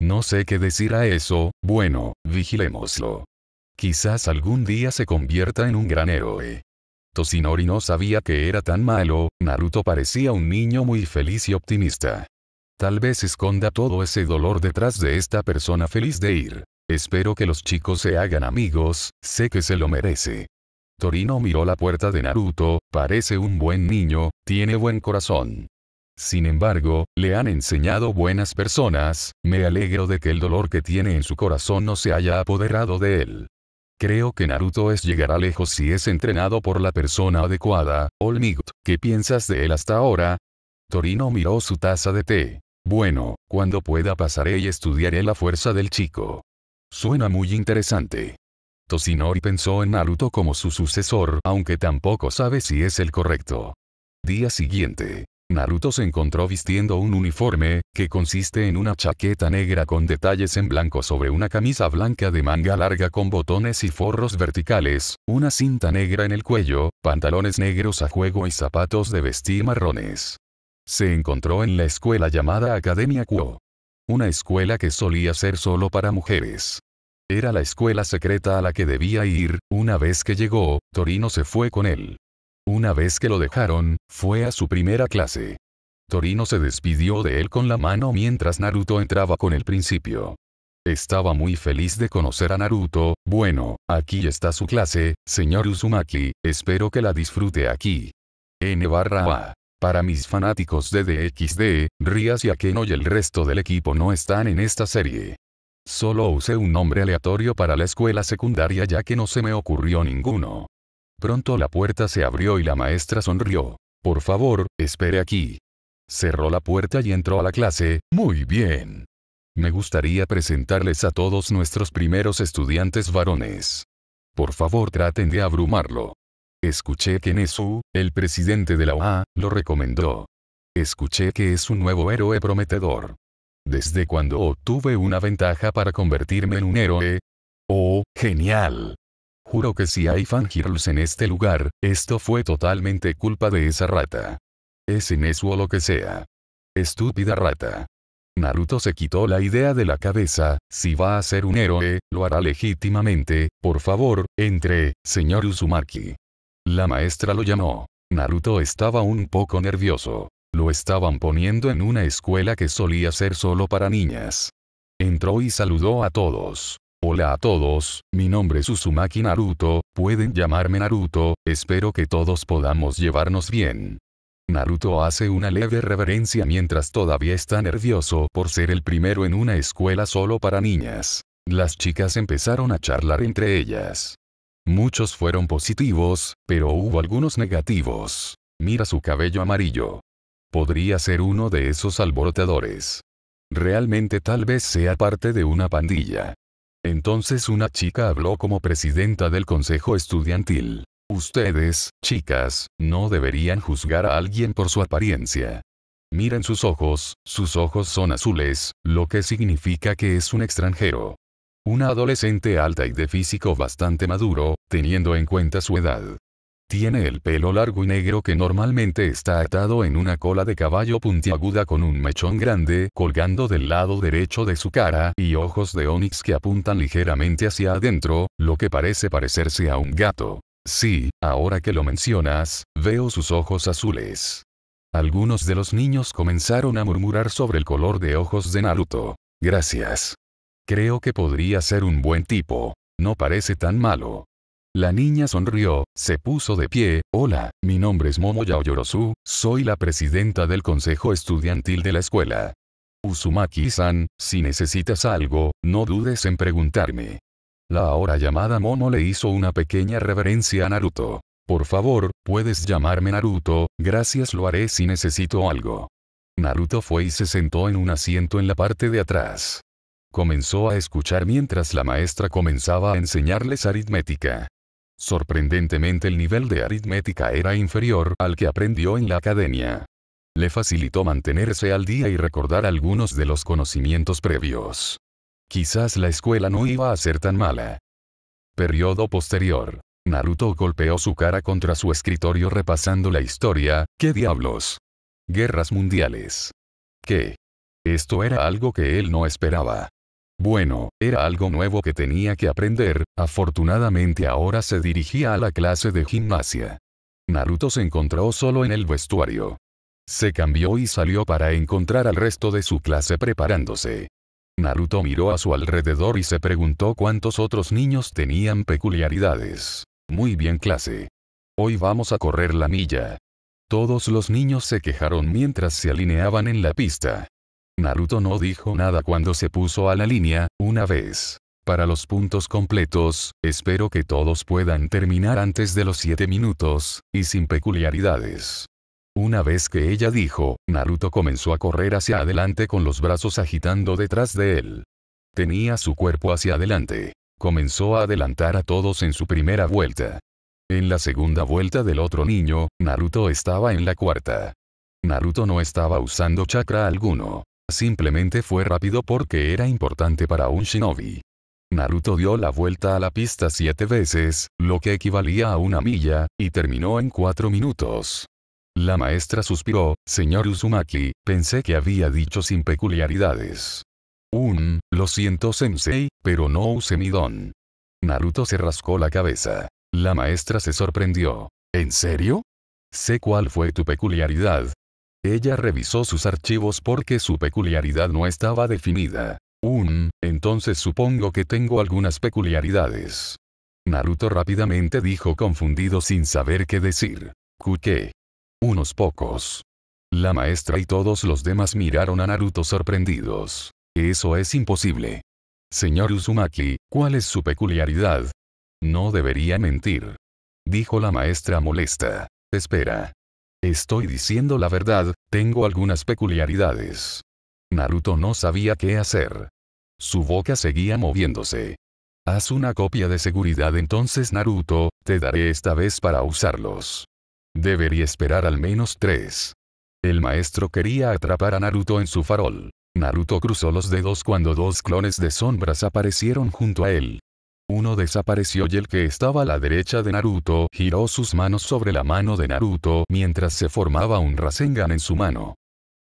No sé qué decir a eso, bueno, vigilémoslo. Quizás algún día se convierta en un gran héroe. Sinori no sabía que era tan malo, Naruto parecía un niño muy feliz y optimista. Tal vez esconda todo ese dolor detrás de esta persona feliz de ir. Espero que los chicos se hagan amigos, sé que se lo merece. Torino miró la puerta de Naruto, parece un buen niño, tiene buen corazón. Sin embargo, le han enseñado buenas personas, me alegro de que el dolor que tiene en su corazón no se haya apoderado de él. Creo que Naruto es llegará lejos si es entrenado por la persona adecuada. Olmigut. ¿qué piensas de él hasta ahora? Torino miró su taza de té. Bueno, cuando pueda pasaré y estudiaré la fuerza del chico. Suena muy interesante. Tosinori pensó en Naruto como su sucesor, aunque tampoco sabe si es el correcto. Día siguiente. Naruto se encontró vistiendo un uniforme, que consiste en una chaqueta negra con detalles en blanco sobre una camisa blanca de manga larga con botones y forros verticales, una cinta negra en el cuello, pantalones negros a juego y zapatos de vestir marrones. Se encontró en la escuela llamada Academia Kuo. Una escuela que solía ser solo para mujeres. Era la escuela secreta a la que debía ir, una vez que llegó, Torino se fue con él. Una vez que lo dejaron, fue a su primera clase. Torino se despidió de él con la mano mientras Naruto entraba con el principio. Estaba muy feliz de conocer a Naruto, bueno, aquí está su clase, señor Uzumaki, espero que la disfrute aquí. N barra A. Para mis fanáticos de DXD, Rias y Akeno y el resto del equipo no están en esta serie. Solo usé un nombre aleatorio para la escuela secundaria ya que no se me ocurrió ninguno. Pronto la puerta se abrió y la maestra sonrió. Por favor, espere aquí. Cerró la puerta y entró a la clase. Muy bien. Me gustaría presentarles a todos nuestros primeros estudiantes varones. Por favor traten de abrumarlo. Escuché que Nesu, el presidente de la OA, lo recomendó. Escuché que es un nuevo héroe prometedor. ¿Desde cuando obtuve una ventaja para convertirme en un héroe? ¡Oh, genial! Juro que si hay fangirls en este lugar, esto fue totalmente culpa de esa rata. Es Inesu o lo que sea. Estúpida rata. Naruto se quitó la idea de la cabeza, si va a ser un héroe, lo hará legítimamente, por favor, entre, señor Uzumaki. La maestra lo llamó. Naruto estaba un poco nervioso. Lo estaban poniendo en una escuela que solía ser solo para niñas. Entró y saludó a todos. Hola a todos, mi nombre es Uzumaki Naruto, pueden llamarme Naruto, espero que todos podamos llevarnos bien. Naruto hace una leve reverencia mientras todavía está nervioso por ser el primero en una escuela solo para niñas. Las chicas empezaron a charlar entre ellas. Muchos fueron positivos, pero hubo algunos negativos. Mira su cabello amarillo. Podría ser uno de esos alborotadores. Realmente tal vez sea parte de una pandilla. Entonces una chica habló como presidenta del consejo estudiantil. Ustedes, chicas, no deberían juzgar a alguien por su apariencia. Miren sus ojos, sus ojos son azules, lo que significa que es un extranjero. Una adolescente alta y de físico bastante maduro, teniendo en cuenta su edad. Tiene el pelo largo y negro que normalmente está atado en una cola de caballo puntiaguda con un mechón grande colgando del lado derecho de su cara y ojos de ónix que apuntan ligeramente hacia adentro, lo que parece parecerse a un gato. Sí, ahora que lo mencionas, veo sus ojos azules. Algunos de los niños comenzaron a murmurar sobre el color de ojos de Naruto. Gracias. Creo que podría ser un buen tipo. No parece tan malo. La niña sonrió, se puso de pie, hola, mi nombre es Momo Yaoyorosu, soy la presidenta del consejo estudiantil de la escuela. Uzumaki-san, si necesitas algo, no dudes en preguntarme. La ahora llamada Momo le hizo una pequeña reverencia a Naruto. Por favor, puedes llamarme Naruto, gracias lo haré si necesito algo. Naruto fue y se sentó en un asiento en la parte de atrás. Comenzó a escuchar mientras la maestra comenzaba a enseñarles aritmética. Sorprendentemente el nivel de aritmética era inferior al que aprendió en la academia. Le facilitó mantenerse al día y recordar algunos de los conocimientos previos. Quizás la escuela no iba a ser tan mala. Periodo posterior. Naruto golpeó su cara contra su escritorio repasando la historia, ¿qué diablos? Guerras mundiales. ¿Qué? Esto era algo que él no esperaba. Bueno, era algo nuevo que tenía que aprender, afortunadamente ahora se dirigía a la clase de gimnasia. Naruto se encontró solo en el vestuario. Se cambió y salió para encontrar al resto de su clase preparándose. Naruto miró a su alrededor y se preguntó cuántos otros niños tenían peculiaridades. Muy bien clase. Hoy vamos a correr la milla. Todos los niños se quejaron mientras se alineaban en la pista. Naruto no dijo nada cuando se puso a la línea, una vez. Para los puntos completos, espero que todos puedan terminar antes de los siete minutos, y sin peculiaridades. Una vez que ella dijo, Naruto comenzó a correr hacia adelante con los brazos agitando detrás de él. Tenía su cuerpo hacia adelante. Comenzó a adelantar a todos en su primera vuelta. En la segunda vuelta del otro niño, Naruto estaba en la cuarta. Naruto no estaba usando chakra alguno. Simplemente fue rápido porque era importante para un shinobi. Naruto dio la vuelta a la pista siete veces, lo que equivalía a una milla, y terminó en cuatro minutos. La maestra suspiró, señor Uzumaki, pensé que había dicho sin peculiaridades. Un, lo siento sensei, pero no use mi don. Naruto se rascó la cabeza. La maestra se sorprendió. ¿En serio? Sé cuál fue tu peculiaridad, ella revisó sus archivos porque su peculiaridad no estaba definida. Un, entonces supongo que tengo algunas peculiaridades. Naruto rápidamente dijo confundido sin saber qué decir. ¿Qué? Unos pocos. La maestra y todos los demás miraron a Naruto sorprendidos. Eso es imposible. Señor Uzumaki, ¿cuál es su peculiaridad? No debería mentir. Dijo la maestra molesta. Espera. Estoy diciendo la verdad, tengo algunas peculiaridades. Naruto no sabía qué hacer. Su boca seguía moviéndose. Haz una copia de seguridad entonces Naruto, te daré esta vez para usarlos. Debería esperar al menos tres. El maestro quería atrapar a Naruto en su farol. Naruto cruzó los dedos cuando dos clones de sombras aparecieron junto a él. Uno desapareció y el que estaba a la derecha de Naruto giró sus manos sobre la mano de Naruto mientras se formaba un Rasengan en su mano.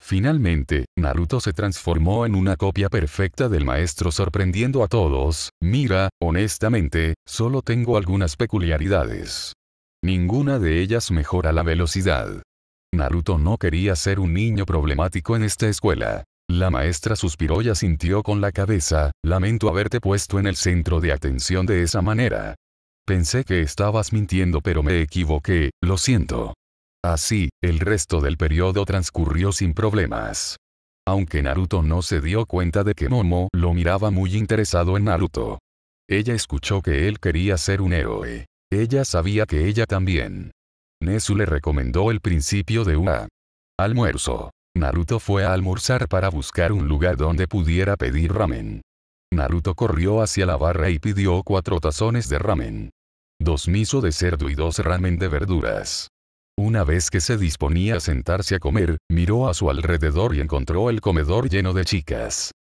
Finalmente, Naruto se transformó en una copia perfecta del maestro sorprendiendo a todos, mira, honestamente, solo tengo algunas peculiaridades. Ninguna de ellas mejora la velocidad. Naruto no quería ser un niño problemático en esta escuela. La maestra suspiró y asintió con la cabeza, lamento haberte puesto en el centro de atención de esa manera. Pensé que estabas mintiendo pero me equivoqué, lo siento. Así, el resto del periodo transcurrió sin problemas. Aunque Naruto no se dio cuenta de que Momo lo miraba muy interesado en Naruto. Ella escuchó que él quería ser un héroe. Ella sabía que ella también. Nezu le recomendó el principio de una almuerzo. Naruto fue a almorzar para buscar un lugar donde pudiera pedir ramen. Naruto corrió hacia la barra y pidió cuatro tazones de ramen. Dos miso de cerdo y dos ramen de verduras. Una vez que se disponía a sentarse a comer, miró a su alrededor y encontró el comedor lleno de chicas.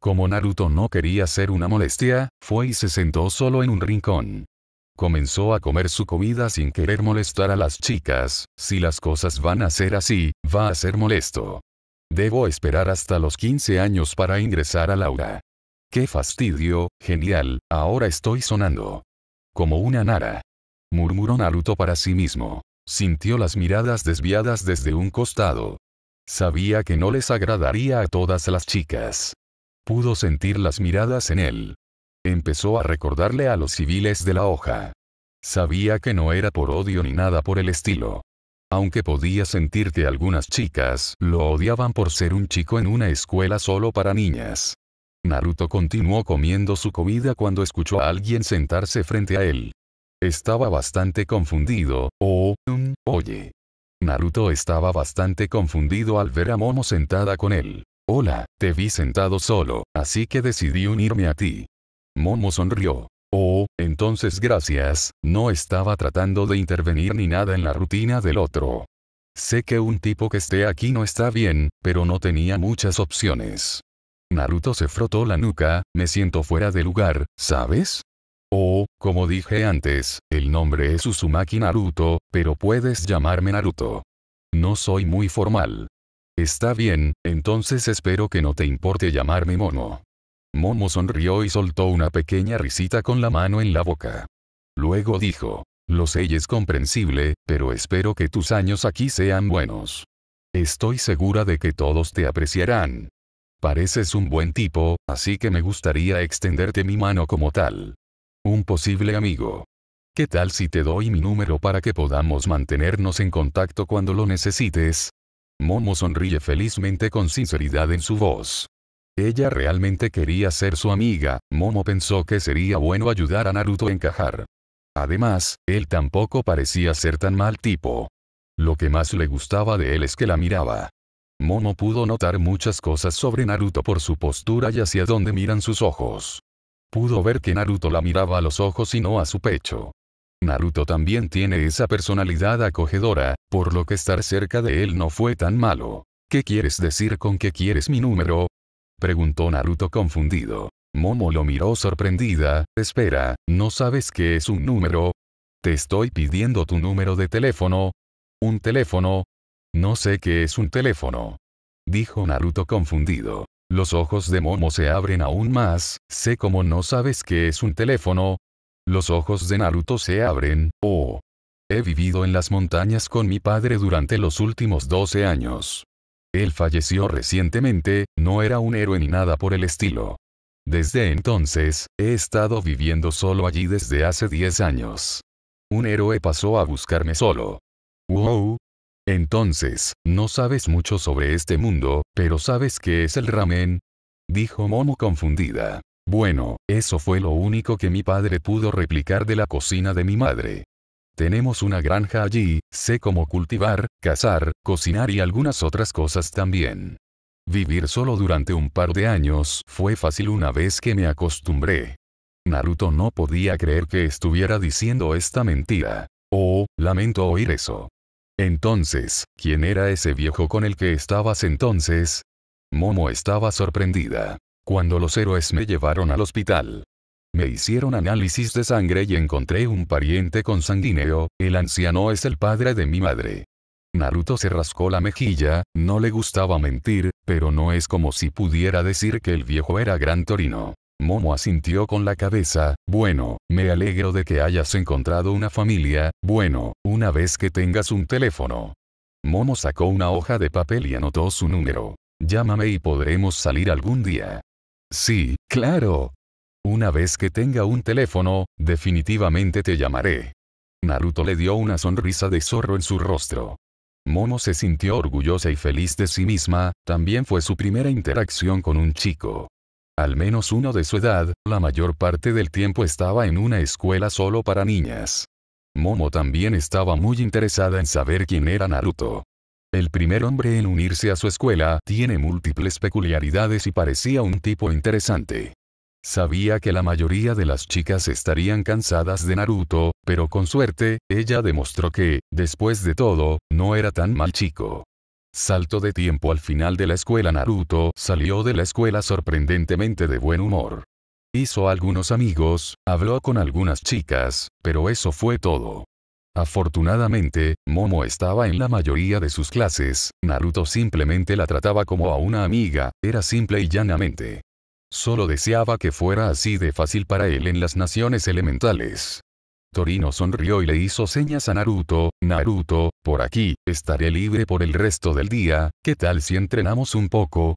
Como Naruto no quería ser una molestia, fue y se sentó solo en un rincón. Comenzó a comer su comida sin querer molestar a las chicas, si las cosas van a ser así, va a ser molesto. Debo esperar hasta los 15 años para ingresar a Laura. Qué fastidio, genial, ahora estoy sonando. Como una nara. Murmuró Naruto para sí mismo. Sintió las miradas desviadas desde un costado. Sabía que no les agradaría a todas las chicas. Pudo sentir las miradas en él, Empezó a recordarle a los civiles de la hoja. Sabía que no era por odio ni nada por el estilo. Aunque podía sentir que algunas chicas lo odiaban por ser un chico en una escuela solo para niñas. Naruto continuó comiendo su comida cuando escuchó a alguien sentarse frente a él. Estaba bastante confundido, oh, oye. Naruto estaba bastante confundido al ver a Momo sentada con él. Hola, te vi sentado solo, así que decidí unirme a ti. Momo sonrió. Oh, entonces gracias, no estaba tratando de intervenir ni nada en la rutina del otro. Sé que un tipo que esté aquí no está bien, pero no tenía muchas opciones. Naruto se frotó la nuca, me siento fuera de lugar, ¿sabes? Oh, como dije antes, el nombre es Uzumaki Naruto, pero puedes llamarme Naruto. No soy muy formal. Está bien, entonces espero que no te importe llamarme Mono. Momo sonrió y soltó una pequeña risita con la mano en la boca. Luego dijo, lo sé es comprensible, pero espero que tus años aquí sean buenos. Estoy segura de que todos te apreciarán. Pareces un buen tipo, así que me gustaría extenderte mi mano como tal. Un posible amigo. ¿Qué tal si te doy mi número para que podamos mantenernos en contacto cuando lo necesites? Momo sonríe felizmente con sinceridad en su voz. Ella realmente quería ser su amiga, Momo pensó que sería bueno ayudar a Naruto a encajar. Además, él tampoco parecía ser tan mal tipo. Lo que más le gustaba de él es que la miraba. Momo pudo notar muchas cosas sobre Naruto por su postura y hacia dónde miran sus ojos. Pudo ver que Naruto la miraba a los ojos y no a su pecho. Naruto también tiene esa personalidad acogedora, por lo que estar cerca de él no fue tan malo. ¿Qué quieres decir con que quieres mi número? Preguntó Naruto confundido. Momo lo miró sorprendida, espera, ¿no sabes qué es un número? Te estoy pidiendo tu número de teléfono. ¿Un teléfono? No sé qué es un teléfono. Dijo Naruto confundido. Los ojos de Momo se abren aún más, sé cómo no sabes qué es un teléfono. Los ojos de Naruto se abren, oh. He vivido en las montañas con mi padre durante los últimos 12 años. Él falleció recientemente, no era un héroe ni nada por el estilo. Desde entonces, he estado viviendo solo allí desde hace 10 años. Un héroe pasó a buscarme solo. ¡Wow! Entonces, no sabes mucho sobre este mundo, pero ¿sabes qué es el ramen? Dijo Momo confundida. Bueno, eso fue lo único que mi padre pudo replicar de la cocina de mi madre. Tenemos una granja allí, sé cómo cultivar, cazar, cocinar y algunas otras cosas también. Vivir solo durante un par de años fue fácil una vez que me acostumbré. Naruto no podía creer que estuviera diciendo esta mentira. Oh, lamento oír eso. Entonces, ¿quién era ese viejo con el que estabas entonces? Momo estaba sorprendida. Cuando los héroes me llevaron al hospital, me hicieron análisis de sangre y encontré un pariente con sanguíneo, el anciano es el padre de mi madre. Naruto se rascó la mejilla, no le gustaba mentir, pero no es como si pudiera decir que el viejo era gran torino. Momo asintió con la cabeza, bueno, me alegro de que hayas encontrado una familia, bueno, una vez que tengas un teléfono. Momo sacó una hoja de papel y anotó su número. Llámame y podremos salir algún día. Sí, claro, una vez que tenga un teléfono, definitivamente te llamaré. Naruto le dio una sonrisa de zorro en su rostro. Momo se sintió orgullosa y feliz de sí misma, también fue su primera interacción con un chico. Al menos uno de su edad, la mayor parte del tiempo estaba en una escuela solo para niñas. Momo también estaba muy interesada en saber quién era Naruto. El primer hombre en unirse a su escuela tiene múltiples peculiaridades y parecía un tipo interesante. Sabía que la mayoría de las chicas estarían cansadas de Naruto, pero con suerte, ella demostró que, después de todo, no era tan mal chico. Salto de tiempo al final de la escuela Naruto salió de la escuela sorprendentemente de buen humor. Hizo algunos amigos, habló con algunas chicas, pero eso fue todo. Afortunadamente, Momo estaba en la mayoría de sus clases, Naruto simplemente la trataba como a una amiga, era simple y llanamente. Solo deseaba que fuera así de fácil para él en las naciones elementales. Torino sonrió y le hizo señas a Naruto, Naruto, por aquí, estaré libre por el resto del día, ¿qué tal si entrenamos un poco?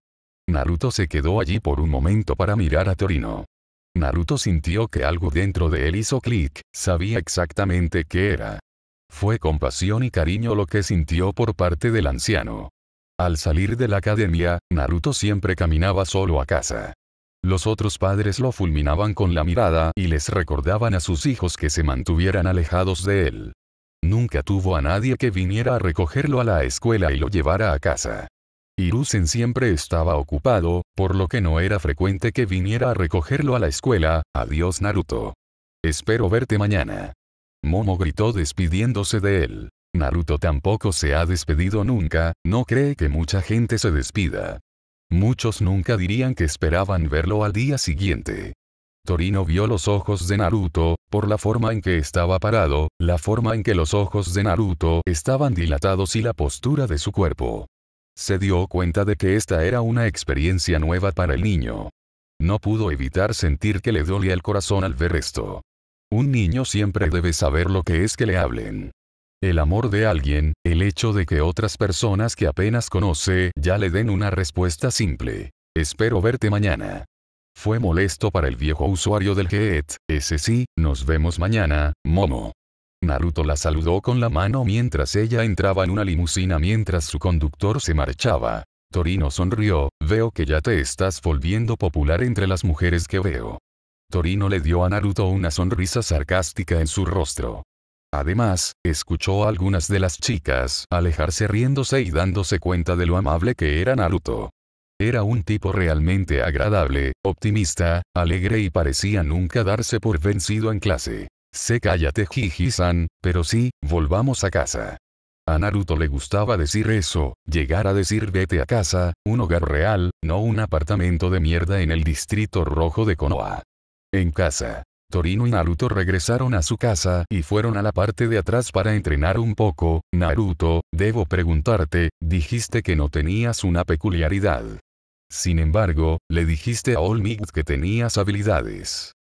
Naruto se quedó allí por un momento para mirar a Torino. Naruto sintió que algo dentro de él hizo clic, sabía exactamente qué era. Fue compasión y cariño lo que sintió por parte del anciano. Al salir de la academia, Naruto siempre caminaba solo a casa. Los otros padres lo fulminaban con la mirada y les recordaban a sus hijos que se mantuvieran alejados de él. Nunca tuvo a nadie que viniera a recogerlo a la escuela y lo llevara a casa. Irusen siempre estaba ocupado, por lo que no era frecuente que viniera a recogerlo a la escuela. Adiós Naruto. Espero verte mañana. Momo gritó despidiéndose de él. Naruto tampoco se ha despedido nunca, no cree que mucha gente se despida. Muchos nunca dirían que esperaban verlo al día siguiente. Torino vio los ojos de Naruto, por la forma en que estaba parado, la forma en que los ojos de Naruto estaban dilatados y la postura de su cuerpo. Se dio cuenta de que esta era una experiencia nueva para el niño. No pudo evitar sentir que le dolía el corazón al ver esto. Un niño siempre debe saber lo que es que le hablen el amor de alguien, el hecho de que otras personas que apenas conoce ya le den una respuesta simple. Espero verte mañana. Fue molesto para el viejo usuario del GET, ese sí, nos vemos mañana, Momo. Naruto la saludó con la mano mientras ella entraba en una limusina mientras su conductor se marchaba. Torino sonrió, veo que ya te estás volviendo popular entre las mujeres que veo. Torino le dio a Naruto una sonrisa sarcástica en su rostro. Además, escuchó a algunas de las chicas alejarse riéndose y dándose cuenta de lo amable que era Naruto. Era un tipo realmente agradable, optimista, alegre y parecía nunca darse por vencido en clase. Se cállate Jiji-san, pero sí, volvamos a casa. A Naruto le gustaba decir eso, llegar a decir vete a casa, un hogar real, no un apartamento de mierda en el distrito rojo de Konoha. En casa, Torino y Naruto regresaron a su casa y fueron a la parte de atrás para entrenar un poco. Naruto, debo preguntarte, dijiste que no tenías una peculiaridad. Sin embargo, le dijiste a All Might que tenías habilidades.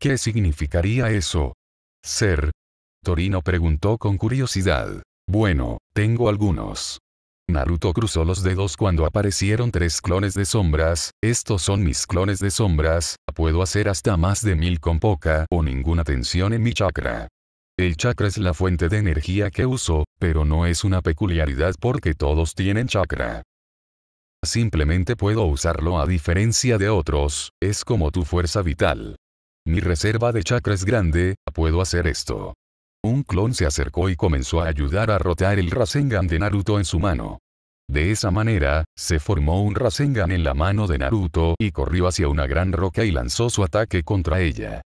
¿Qué significaría eso? Ser. Torino preguntó con curiosidad. Bueno, tengo algunos. Naruto cruzó los dedos cuando aparecieron tres clones de sombras, estos son mis clones de sombras, puedo hacer hasta más de mil con poca o ninguna tensión en mi chakra. El chakra es la fuente de energía que uso, pero no es una peculiaridad porque todos tienen chakra. Simplemente puedo usarlo a diferencia de otros, es como tu fuerza vital. Mi reserva de chakra es grande, puedo hacer esto. Un clon se acercó y comenzó a ayudar a rotar el Rasengan de Naruto en su mano. De esa manera, se formó un Rasengan en la mano de Naruto y corrió hacia una gran roca y lanzó su ataque contra ella.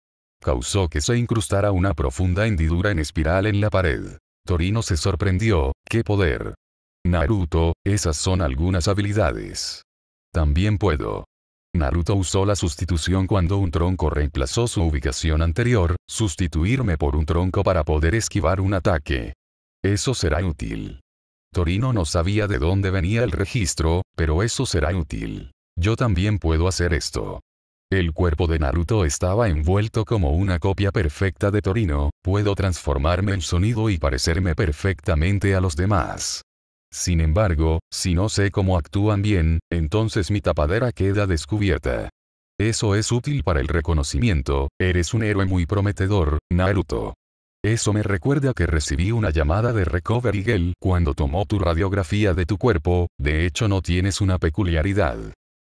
Causó que se incrustara una profunda hendidura en espiral en la pared. Torino se sorprendió, ¡qué poder! Naruto, esas son algunas habilidades. También puedo. Naruto usó la sustitución cuando un tronco reemplazó su ubicación anterior, sustituirme por un tronco para poder esquivar un ataque. Eso será útil. Torino no sabía de dónde venía el registro, pero eso será útil. Yo también puedo hacer esto. El cuerpo de Naruto estaba envuelto como una copia perfecta de Torino, puedo transformarme en sonido y parecerme perfectamente a los demás. Sin embargo, si no sé cómo actúan bien, entonces mi tapadera queda descubierta. Eso es útil para el reconocimiento, eres un héroe muy prometedor, Naruto. Eso me recuerda que recibí una llamada de Recovery Girl cuando tomó tu radiografía de tu cuerpo, de hecho no tienes una peculiaridad.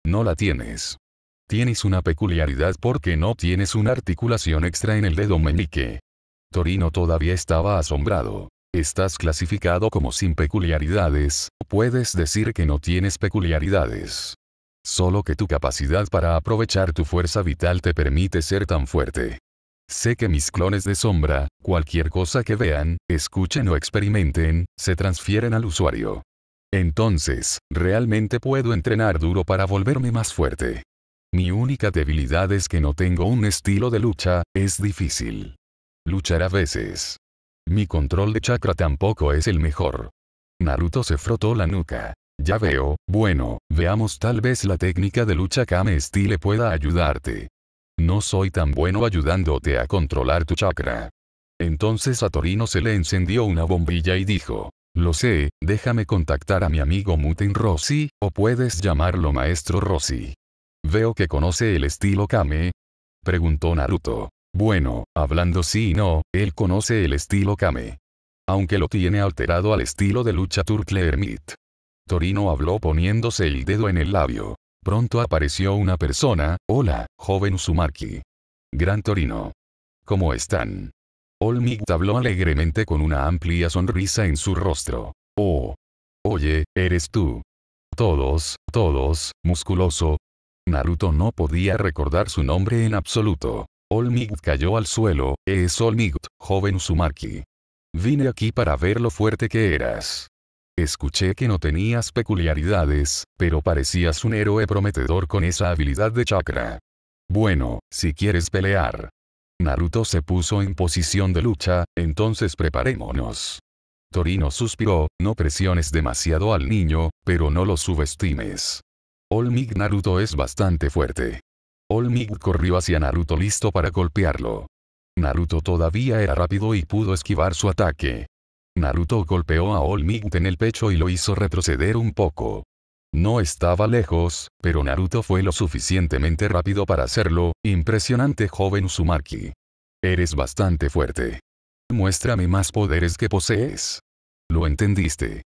No la tienes. Tienes una peculiaridad porque no tienes una articulación extra en el dedo meñique. Torino todavía estaba asombrado. Estás clasificado como sin peculiaridades, puedes decir que no tienes peculiaridades. Solo que tu capacidad para aprovechar tu fuerza vital te permite ser tan fuerte. Sé que mis clones de sombra, cualquier cosa que vean, escuchen o experimenten, se transfieren al usuario. Entonces, realmente puedo entrenar duro para volverme más fuerte. Mi única debilidad es que no tengo un estilo de lucha, es difícil. Luchar a veces, mi control de chakra tampoco es el mejor. Naruto se frotó la nuca. Ya veo, bueno, veamos tal vez la técnica de lucha Kame Style pueda ayudarte. No soy tan bueno ayudándote a controlar tu chakra. Entonces a Torino se le encendió una bombilla y dijo, lo sé, déjame contactar a mi amigo Mutin Rossi, o puedes llamarlo Maestro Rossi. Veo que conoce el estilo Kame. Preguntó Naruto. Bueno, hablando sí y no, él conoce el estilo Kame. Aunque lo tiene alterado al estilo de lucha Turtle Hermit. Torino habló poniéndose el dedo en el labio. Pronto apareció una persona, hola, joven Usumaki. Gran Torino. ¿Cómo están? Olmigt habló alegremente con una amplia sonrisa en su rostro. Oh. Oye, eres tú. Todos, todos, musculoso. Naruto no podía recordar su nombre en absoluto. Olmigut cayó al suelo, es Olmigut, joven Uzumaki. Vine aquí para ver lo fuerte que eras. Escuché que no tenías peculiaridades, pero parecías un héroe prometedor con esa habilidad de chakra. Bueno, si quieres pelear. Naruto se puso en posición de lucha, entonces preparémonos. Torino suspiró, no presiones demasiado al niño, pero no lo subestimes. Olmig Naruto es bastante fuerte. All corrió hacia Naruto listo para golpearlo. Naruto todavía era rápido y pudo esquivar su ataque. Naruto golpeó a All en el pecho y lo hizo retroceder un poco. No estaba lejos, pero Naruto fue lo suficientemente rápido para hacerlo, impresionante joven Uzumaki. Eres bastante fuerte. Muéstrame más poderes que posees. Lo entendiste.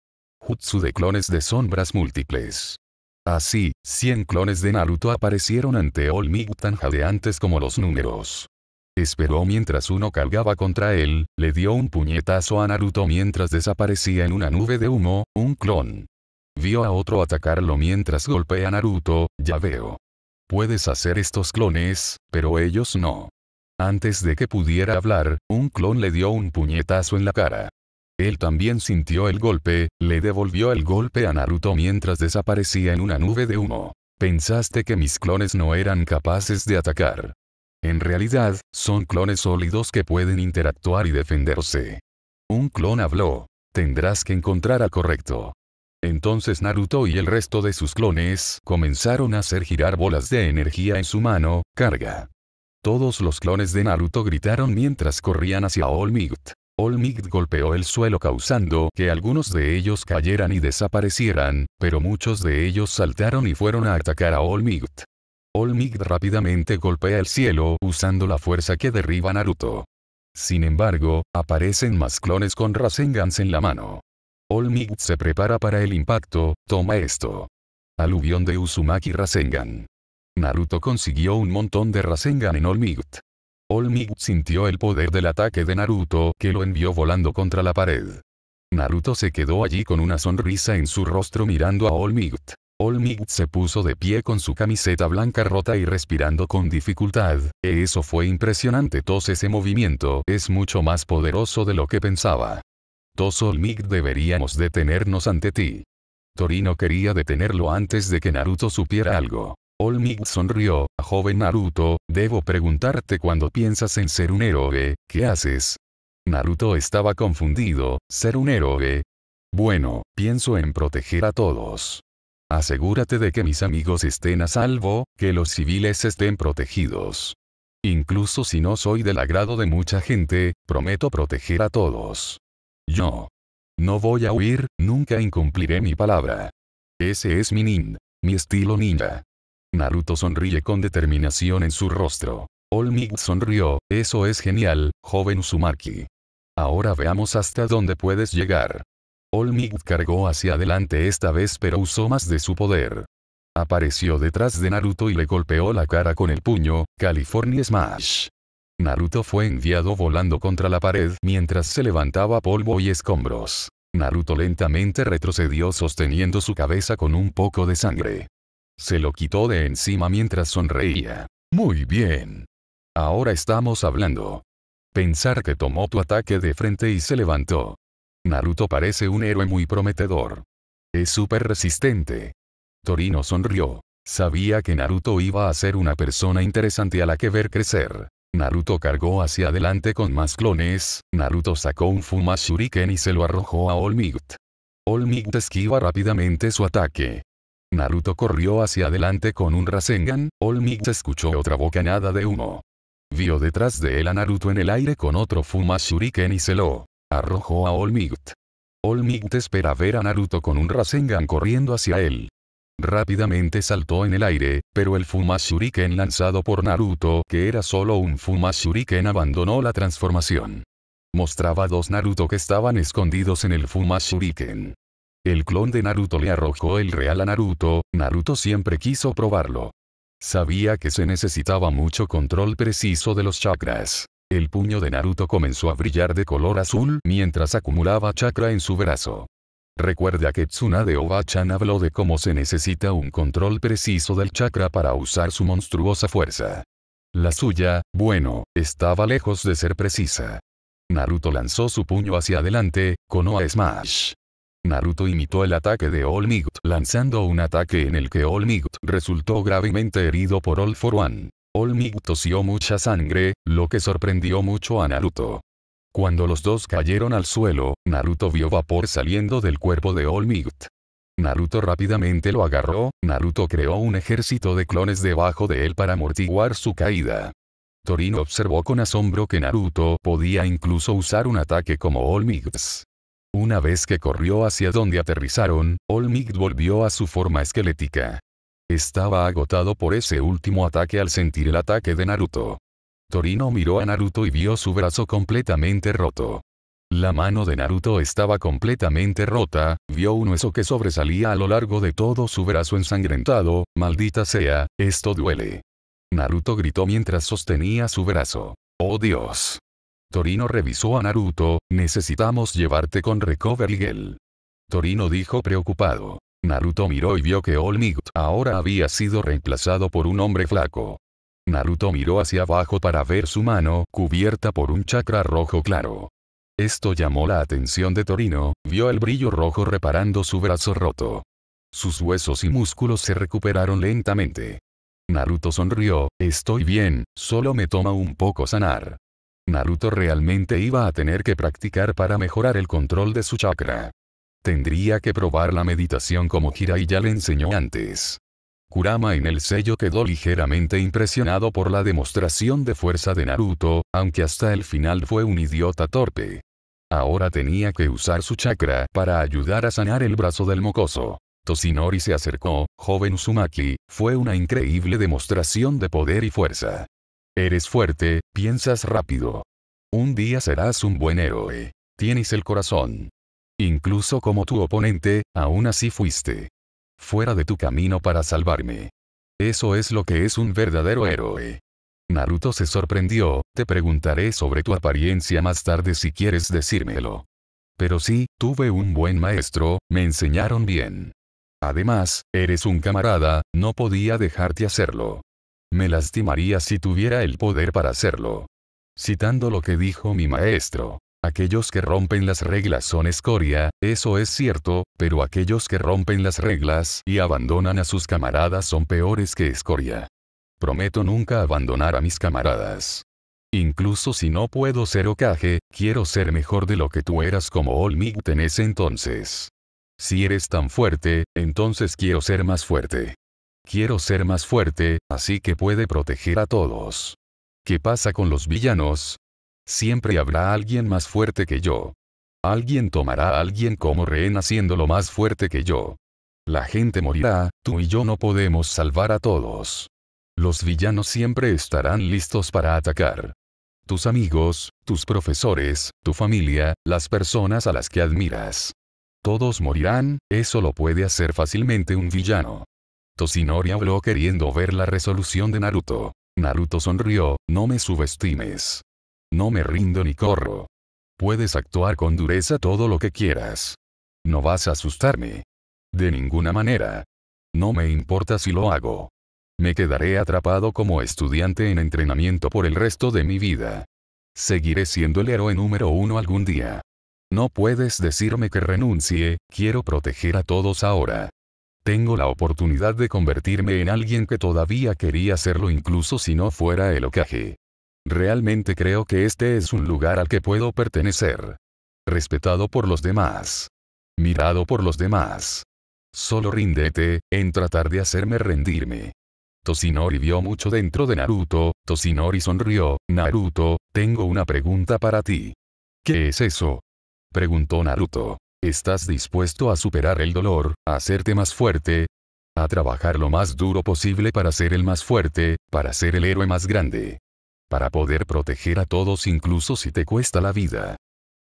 Jutsu de clones de sombras múltiples. Así, 100 clones de Naruto aparecieron ante Tanja tan jadeantes como los números. Esperó mientras uno cargaba contra él, le dio un puñetazo a Naruto mientras desaparecía en una nube de humo, un clon. Vio a otro atacarlo mientras golpea a Naruto, ya veo. Puedes hacer estos clones, pero ellos no. Antes de que pudiera hablar, un clon le dio un puñetazo en la cara. Él también sintió el golpe, le devolvió el golpe a Naruto mientras desaparecía en una nube de humo. Pensaste que mis clones no eran capaces de atacar. En realidad, son clones sólidos que pueden interactuar y defenderse. Un clon habló. Tendrás que encontrar a correcto. Entonces Naruto y el resto de sus clones comenzaron a hacer girar bolas de energía en su mano, carga. Todos los clones de Naruto gritaron mientras corrían hacia All Olmigd golpeó el suelo causando que algunos de ellos cayeran y desaparecieran, pero muchos de ellos saltaron y fueron a atacar a All Olmigd rápidamente golpea el cielo usando la fuerza que derriba Naruto. Sin embargo, aparecen más clones con Rasengan en la mano. Olmigd se prepara para el impacto, toma esto. Aluvión de Uzumaki Rasengan. Naruto consiguió un montón de Rasengan en Olmigd. All sintió el poder del ataque de Naruto que lo envió volando contra la pared. Naruto se quedó allí con una sonrisa en su rostro mirando a All Might. se puso de pie con su camiseta blanca rota y respirando con dificultad. Eso fue impresionante. Tos ese movimiento es mucho más poderoso de lo que pensaba. Tos All deberíamos detenernos ante ti. Torino quería detenerlo antes de que Naruto supiera algo. Olmik sonrió, joven Naruto, debo preguntarte cuando piensas en ser un héroe, ¿qué haces? Naruto estaba confundido, ¿ser un héroe? Bueno, pienso en proteger a todos. Asegúrate de que mis amigos estén a salvo, que los civiles estén protegidos. Incluso si no soy del agrado de mucha gente, prometo proteger a todos. Yo. No voy a huir, nunca incumpliré mi palabra. Ese es mi nin, mi estilo ninja. Naruto sonríe con determinación en su rostro. All sonrió, eso es genial, joven Uzumaki. Ahora veamos hasta dónde puedes llegar. All cargó hacia adelante esta vez pero usó más de su poder. Apareció detrás de Naruto y le golpeó la cara con el puño, California Smash. Naruto fue enviado volando contra la pared mientras se levantaba polvo y escombros. Naruto lentamente retrocedió sosteniendo su cabeza con un poco de sangre. Se lo quitó de encima mientras sonreía. Muy bien. Ahora estamos hablando. Pensar que tomó tu ataque de frente y se levantó. Naruto parece un héroe muy prometedor. Es súper resistente. Torino sonrió. Sabía que Naruto iba a ser una persona interesante a la que ver crecer. Naruto cargó hacia adelante con más clones, Naruto sacó un Fuma Shuriken y se lo arrojó a All Olmigt esquiva rápidamente su ataque. Naruto corrió hacia adelante con un Rasengan, All escuchó otra bocanada de humo. Vio detrás de él a Naruto en el aire con otro Fuma Shuriken y se lo arrojó a All Might. espera ver a Naruto con un Rasengan corriendo hacia él. Rápidamente saltó en el aire, pero el Fuma Shuriken lanzado por Naruto, que era solo un Fuma Shuriken, abandonó la transformación. Mostraba dos Naruto que estaban escondidos en el Fuma Shuriken. El clon de Naruto le arrojó el real a Naruto, Naruto siempre quiso probarlo. Sabía que se necesitaba mucho control preciso de los chakras. El puño de Naruto comenzó a brillar de color azul mientras acumulaba chakra en su brazo. Recuerda que Tsunade Oba-chan habló de cómo se necesita un control preciso del chakra para usar su monstruosa fuerza. La suya, bueno, estaba lejos de ser precisa. Naruto lanzó su puño hacia adelante, con Oa Smash. Naruto imitó el ataque de All Might lanzando un ataque en el que All Might resultó gravemente herido por All For One. All Might tosió mucha sangre, lo que sorprendió mucho a Naruto. Cuando los dos cayeron al suelo, Naruto vio vapor saliendo del cuerpo de All Might. Naruto rápidamente lo agarró, Naruto creó un ejército de clones debajo de él para amortiguar su caída. Torino observó con asombro que Naruto podía incluso usar un ataque como All Might. Una vez que corrió hacia donde aterrizaron, All volvió a su forma esquelética. Estaba agotado por ese último ataque al sentir el ataque de Naruto. Torino miró a Naruto y vio su brazo completamente roto. La mano de Naruto estaba completamente rota, vio un hueso que sobresalía a lo largo de todo su brazo ensangrentado, maldita sea, esto duele. Naruto gritó mientras sostenía su brazo. ¡Oh Dios! Torino revisó a Naruto, necesitamos llevarte con Recovery Gel. Torino dijo preocupado. Naruto miró y vio que All Might ahora había sido reemplazado por un hombre flaco. Naruto miró hacia abajo para ver su mano cubierta por un chakra rojo claro. Esto llamó la atención de Torino, vio el brillo rojo reparando su brazo roto. Sus huesos y músculos se recuperaron lentamente. Naruto sonrió, estoy bien, solo me toma un poco sanar. Naruto realmente iba a tener que practicar para mejorar el control de su chakra. Tendría que probar la meditación como Hirai ya le enseñó antes. Kurama en el sello quedó ligeramente impresionado por la demostración de fuerza de Naruto, aunque hasta el final fue un idiota torpe. Ahora tenía que usar su chakra para ayudar a sanar el brazo del mocoso. Toshinori se acercó, joven Uzumaki, fue una increíble demostración de poder y fuerza. Eres fuerte, piensas rápido. Un día serás un buen héroe. Tienes el corazón. Incluso como tu oponente, aún así fuiste. Fuera de tu camino para salvarme. Eso es lo que es un verdadero héroe. Naruto se sorprendió, te preguntaré sobre tu apariencia más tarde si quieres decírmelo. Pero sí, tuve un buen maestro, me enseñaron bien. Además, eres un camarada, no podía dejarte hacerlo. Me lastimaría si tuviera el poder para hacerlo. Citando lo que dijo mi maestro, aquellos que rompen las reglas son escoria, eso es cierto, pero aquellos que rompen las reglas y abandonan a sus camaradas son peores que escoria. Prometo nunca abandonar a mis camaradas. Incluso si no puedo ser ocaje. quiero ser mejor de lo que tú eras como All en ese entonces. Si eres tan fuerte, entonces quiero ser más fuerte. Quiero ser más fuerte, así que puede proteger a todos. ¿Qué pasa con los villanos? Siempre habrá alguien más fuerte que yo. Alguien tomará a alguien como rehén haciéndolo más fuerte que yo. La gente morirá, tú y yo no podemos salvar a todos. Los villanos siempre estarán listos para atacar. Tus amigos, tus profesores, tu familia, las personas a las que admiras. Todos morirán, eso lo puede hacer fácilmente un villano. Sinori habló queriendo ver la resolución de Naruto. Naruto sonrió, no me subestimes. No me rindo ni corro. Puedes actuar con dureza todo lo que quieras. No vas a asustarme. De ninguna manera. No me importa si lo hago. Me quedaré atrapado como estudiante en entrenamiento por el resto de mi vida. Seguiré siendo el héroe número uno algún día. No puedes decirme que renuncie, quiero proteger a todos ahora tengo la oportunidad de convertirme en alguien que todavía quería serlo incluso si no fuera el ocaje. Realmente creo que este es un lugar al que puedo pertenecer. Respetado por los demás. Mirado por los demás. Solo ríndete, en tratar de hacerme rendirme. Toshinori vio mucho dentro de Naruto, Toshinori sonrió, Naruto, tengo una pregunta para ti. ¿Qué es eso? Preguntó Naruto. ¿Estás dispuesto a superar el dolor, a hacerte más fuerte? A trabajar lo más duro posible para ser el más fuerte, para ser el héroe más grande. Para poder proteger a todos incluso si te cuesta la vida.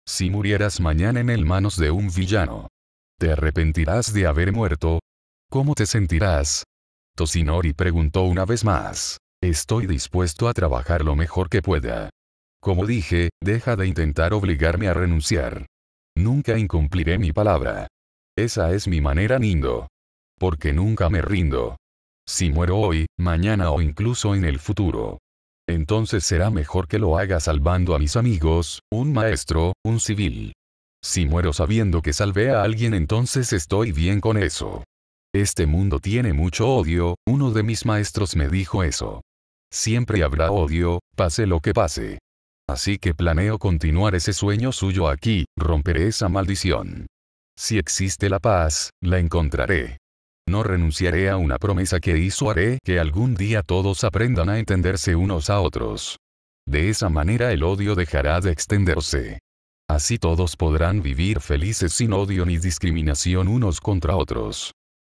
Si murieras mañana en el manos de un villano. ¿Te arrepentirás de haber muerto? ¿Cómo te sentirás? Tosinori preguntó una vez más. Estoy dispuesto a trabajar lo mejor que pueda. Como dije, deja de intentar obligarme a renunciar. Nunca incumpliré mi palabra. Esa es mi manera Nindo. Porque nunca me rindo. Si muero hoy, mañana o incluso en el futuro. Entonces será mejor que lo haga salvando a mis amigos, un maestro, un civil. Si muero sabiendo que salvé a alguien entonces estoy bien con eso. Este mundo tiene mucho odio, uno de mis maestros me dijo eso. Siempre habrá odio, pase lo que pase. Así que planeo continuar ese sueño suyo aquí, romperé esa maldición. Si existe la paz, la encontraré. No renunciaré a una promesa que hizo haré que algún día todos aprendan a entenderse unos a otros. De esa manera el odio dejará de extenderse. Así todos podrán vivir felices sin odio ni discriminación unos contra otros.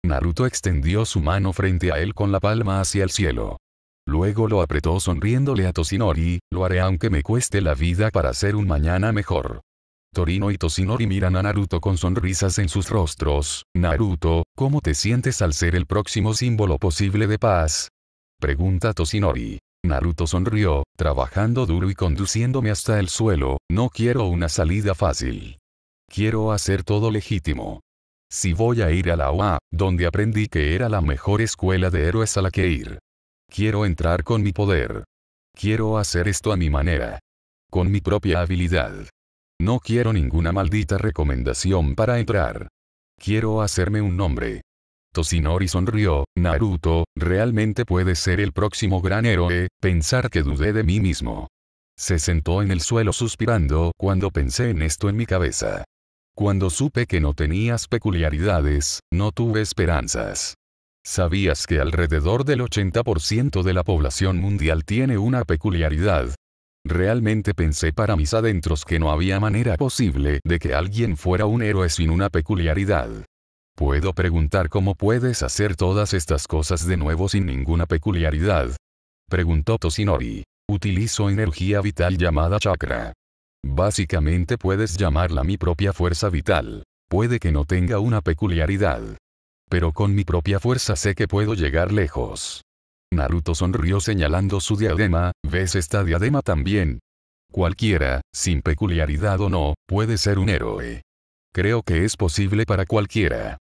Naruto extendió su mano frente a él con la palma hacia el cielo. Luego lo apretó sonriéndole a Tosinori, lo haré aunque me cueste la vida para hacer un mañana mejor. Torino y Tosinori miran a Naruto con sonrisas en sus rostros. Naruto, ¿cómo te sientes al ser el próximo símbolo posible de paz? Pregunta Tosinori. Naruto sonrió, trabajando duro y conduciéndome hasta el suelo, no quiero una salida fácil. Quiero hacer todo legítimo. Si voy a ir a la OA, donde aprendí que era la mejor escuela de héroes a la que ir, Quiero entrar con mi poder. Quiero hacer esto a mi manera. Con mi propia habilidad. No quiero ninguna maldita recomendación para entrar. Quiero hacerme un nombre. Tosinori sonrió, Naruto, realmente puede ser el próximo gran héroe, pensar que dudé de mí mismo. Se sentó en el suelo suspirando cuando pensé en esto en mi cabeza. Cuando supe que no tenías peculiaridades, no tuve esperanzas. ¿Sabías que alrededor del 80% de la población mundial tiene una peculiaridad? Realmente pensé para mis adentros que no había manera posible de que alguien fuera un héroe sin una peculiaridad. Puedo preguntar cómo puedes hacer todas estas cosas de nuevo sin ninguna peculiaridad. Preguntó Tosinori. Utilizo energía vital llamada chakra. Básicamente puedes llamarla mi propia fuerza vital. Puede que no tenga una peculiaridad, pero con mi propia fuerza sé que puedo llegar lejos. Naruto sonrió señalando su diadema, ¿ves esta diadema también? Cualquiera, sin peculiaridad o no, puede ser un héroe. Creo que es posible para cualquiera.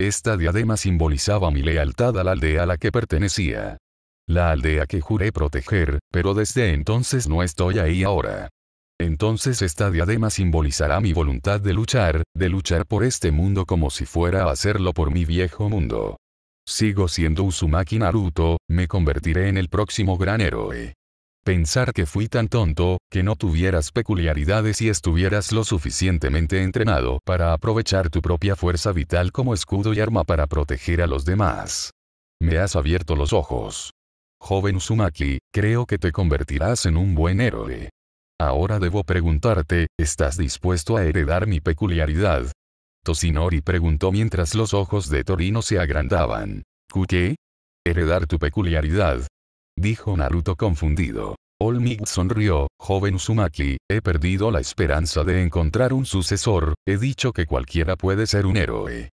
Esta diadema simbolizaba mi lealtad a la aldea a la que pertenecía. La aldea que juré proteger, pero desde entonces no estoy ahí ahora. Entonces esta diadema simbolizará mi voluntad de luchar, de luchar por este mundo como si fuera a hacerlo por mi viejo mundo. Sigo siendo Uzumaki Naruto, me convertiré en el próximo gran héroe. Pensar que fui tan tonto, que no tuvieras peculiaridades y estuvieras lo suficientemente entrenado para aprovechar tu propia fuerza vital como escudo y arma para proteger a los demás. Me has abierto los ojos. Joven Uzumaki, creo que te convertirás en un buen héroe. Ahora debo preguntarte, ¿estás dispuesto a heredar mi peculiaridad? Tosinori preguntó mientras los ojos de Torino se agrandaban. ¿Qué? Heredar tu peculiaridad. Dijo Naruto confundido. All sonrió, joven Uzumaki, he perdido la esperanza de encontrar un sucesor, he dicho que cualquiera puede ser un héroe.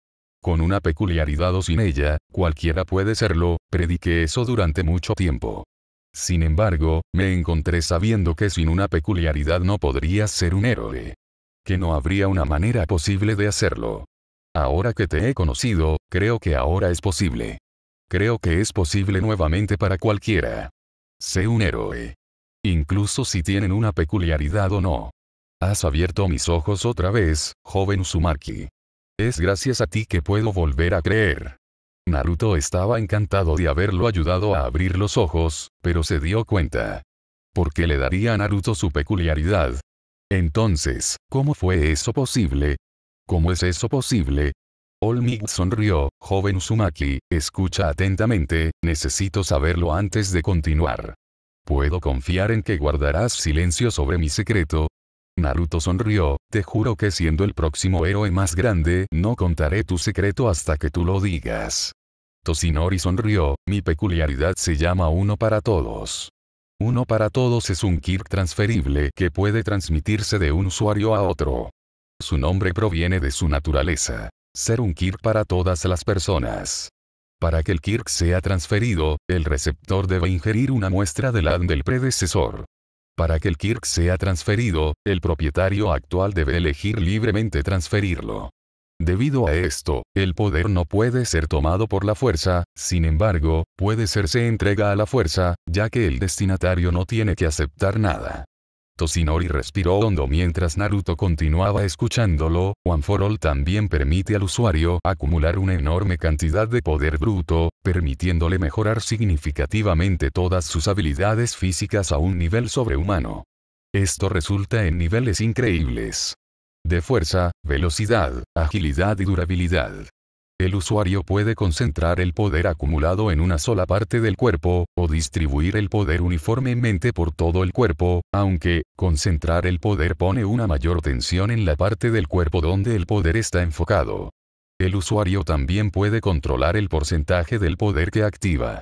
Con una peculiaridad o sin ella, cualquiera puede serlo, prediqué eso durante mucho tiempo. Sin embargo, me encontré sabiendo que sin una peculiaridad no podría ser un héroe. Que no habría una manera posible de hacerlo. Ahora que te he conocido, creo que ahora es posible. Creo que es posible nuevamente para cualquiera. Sé un héroe. Incluso si tienen una peculiaridad o no. Has abierto mis ojos otra vez, joven Uzumaki. Es gracias a ti que puedo volver a creer. Naruto estaba encantado de haberlo ayudado a abrir los ojos, pero se dio cuenta. ¿Por qué le daría a Naruto su peculiaridad? Entonces, ¿cómo fue eso posible? ¿Cómo es eso posible? All sonrió, joven Uzumaki, escucha atentamente, necesito saberlo antes de continuar. Puedo confiar en que guardarás silencio sobre mi secreto, Naruto sonrió, te juro que siendo el próximo héroe más grande, no contaré tu secreto hasta que tú lo digas. Tosinori sonrió, mi peculiaridad se llama uno para todos. Uno para todos es un kirk transferible que puede transmitirse de un usuario a otro. Su nombre proviene de su naturaleza. Ser un kirk para todas las personas. Para que el kirk sea transferido, el receptor debe ingerir una muestra del ADN del predecesor. Para que el Kirk sea transferido, el propietario actual debe elegir libremente transferirlo. Debido a esto, el poder no puede ser tomado por la fuerza, sin embargo, puede serse entrega a la fuerza, ya que el destinatario no tiene que aceptar nada. Toshinori respiró hondo mientras Naruto continuaba escuchándolo, One for All también permite al usuario acumular una enorme cantidad de poder bruto, permitiéndole mejorar significativamente todas sus habilidades físicas a un nivel sobrehumano. Esto resulta en niveles increíbles. De fuerza, velocidad, agilidad y durabilidad. El usuario puede concentrar el poder acumulado en una sola parte del cuerpo, o distribuir el poder uniformemente por todo el cuerpo, aunque, concentrar el poder pone una mayor tensión en la parte del cuerpo donde el poder está enfocado. El usuario también puede controlar el porcentaje del poder que activa.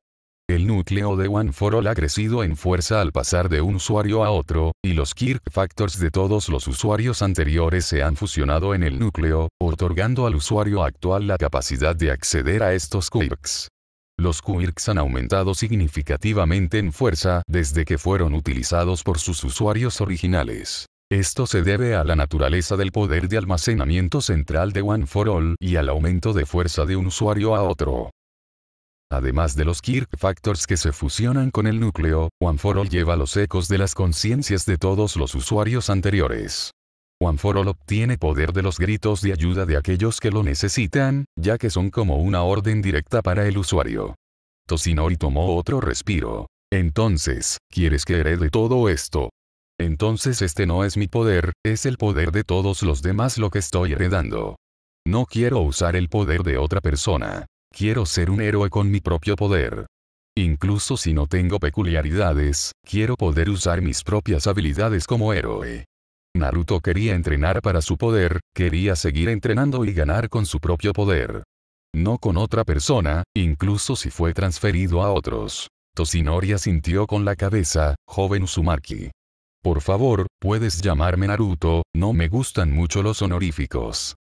El núcleo de One for All ha crecido en fuerza al pasar de un usuario a otro, y los Kirk Factors de todos los usuarios anteriores se han fusionado en el núcleo, otorgando al usuario actual la capacidad de acceder a estos quirks. Los quirks han aumentado significativamente en fuerza desde que fueron utilizados por sus usuarios originales. Esto se debe a la naturaleza del poder de almacenamiento central de One for All y al aumento de fuerza de un usuario a otro. Además de los Kirk Factors que se fusionan con el núcleo, OneForAll lleva los ecos de las conciencias de todos los usuarios anteriores. OneForAll obtiene poder de los gritos de ayuda de aquellos que lo necesitan, ya que son como una orden directa para el usuario. Tosinori tomó otro respiro. Entonces, ¿quieres que herede todo esto? Entonces este no es mi poder, es el poder de todos los demás lo que estoy heredando. No quiero usar el poder de otra persona. Quiero ser un héroe con mi propio poder. Incluso si no tengo peculiaridades, quiero poder usar mis propias habilidades como héroe. Naruto quería entrenar para su poder, quería seguir entrenando y ganar con su propio poder. No con otra persona, incluso si fue transferido a otros. Toshinori asintió con la cabeza, joven Uzumaki. Por favor, puedes llamarme Naruto, no me gustan mucho los honoríficos.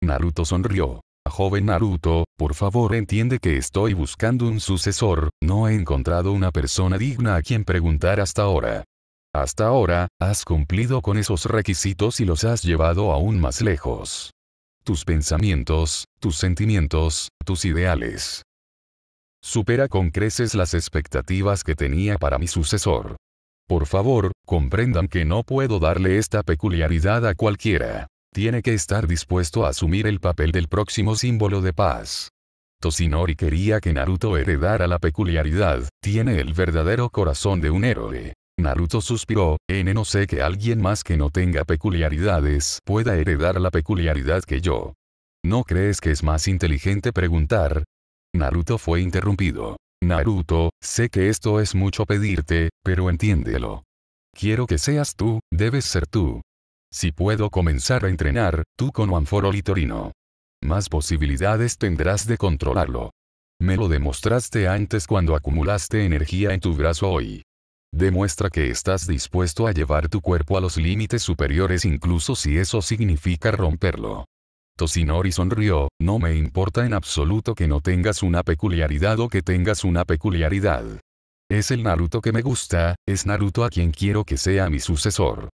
Naruto sonrió joven Naruto, por favor entiende que estoy buscando un sucesor, no he encontrado una persona digna a quien preguntar hasta ahora. Hasta ahora, has cumplido con esos requisitos y los has llevado aún más lejos. Tus pensamientos, tus sentimientos, tus ideales. Supera con creces las expectativas que tenía para mi sucesor. Por favor, comprendan que no puedo darle esta peculiaridad a cualquiera. Tiene que estar dispuesto a asumir el papel del próximo símbolo de paz. Tosinori quería que Naruto heredara la peculiaridad, tiene el verdadero corazón de un héroe. Naruto suspiró, N no sé que alguien más que no tenga peculiaridades pueda heredar la peculiaridad que yo. ¿No crees que es más inteligente preguntar? Naruto fue interrumpido. Naruto, sé que esto es mucho pedirte, pero entiéndelo. Quiero que seas tú, debes ser tú. Si puedo comenzar a entrenar, tú con Anforo Litorino. Más posibilidades tendrás de controlarlo. Me lo demostraste antes cuando acumulaste energía en tu brazo hoy. Demuestra que estás dispuesto a llevar tu cuerpo a los límites superiores incluso si eso significa romperlo. Tosinori sonrió, no me importa en absoluto que no tengas una peculiaridad o que tengas una peculiaridad. Es el Naruto que me gusta, es Naruto a quien quiero que sea mi sucesor.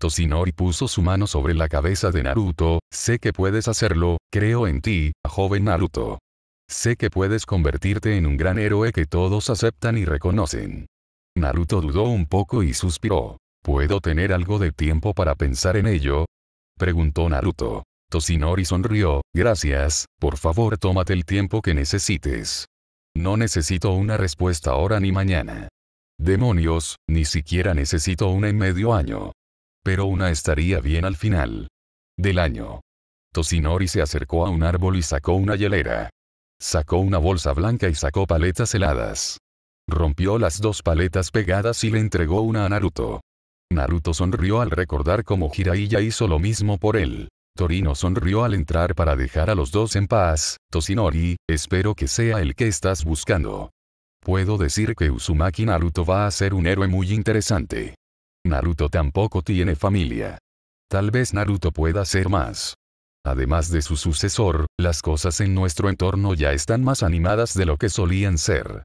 Toshinori puso su mano sobre la cabeza de Naruto, sé que puedes hacerlo, creo en ti, joven Naruto. Sé que puedes convertirte en un gran héroe que todos aceptan y reconocen. Naruto dudó un poco y suspiró. ¿Puedo tener algo de tiempo para pensar en ello? Preguntó Naruto. Toshinori sonrió, gracias, por favor tómate el tiempo que necesites. No necesito una respuesta ahora ni mañana. Demonios, ni siquiera necesito una en medio año. Pero una estaría bien al final. Del año. Tosinori se acercó a un árbol y sacó una hielera. Sacó una bolsa blanca y sacó paletas heladas. Rompió las dos paletas pegadas y le entregó una a Naruto. Naruto sonrió al recordar cómo Hiraiya hizo lo mismo por él. Torino sonrió al entrar para dejar a los dos en paz. Tosinori, espero que sea el que estás buscando. Puedo decir que Uzumaki Naruto va a ser un héroe muy interesante. Naruto tampoco tiene familia. Tal vez Naruto pueda ser más. Además de su sucesor, las cosas en nuestro entorno ya están más animadas de lo que solían ser.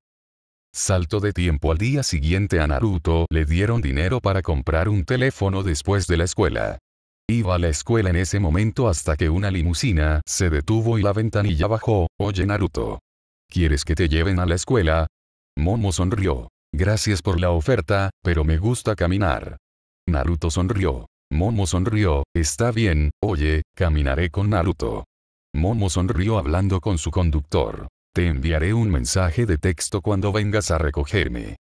Salto de tiempo al día siguiente a Naruto le dieron dinero para comprar un teléfono después de la escuela. Iba a la escuela en ese momento hasta que una limusina se detuvo y la ventanilla bajó, oye Naruto. ¿Quieres que te lleven a la escuela? Momo sonrió. Gracias por la oferta, pero me gusta caminar. Naruto sonrió. Momo sonrió, está bien, oye, caminaré con Naruto. Momo sonrió hablando con su conductor. Te enviaré un mensaje de texto cuando vengas a recogerme.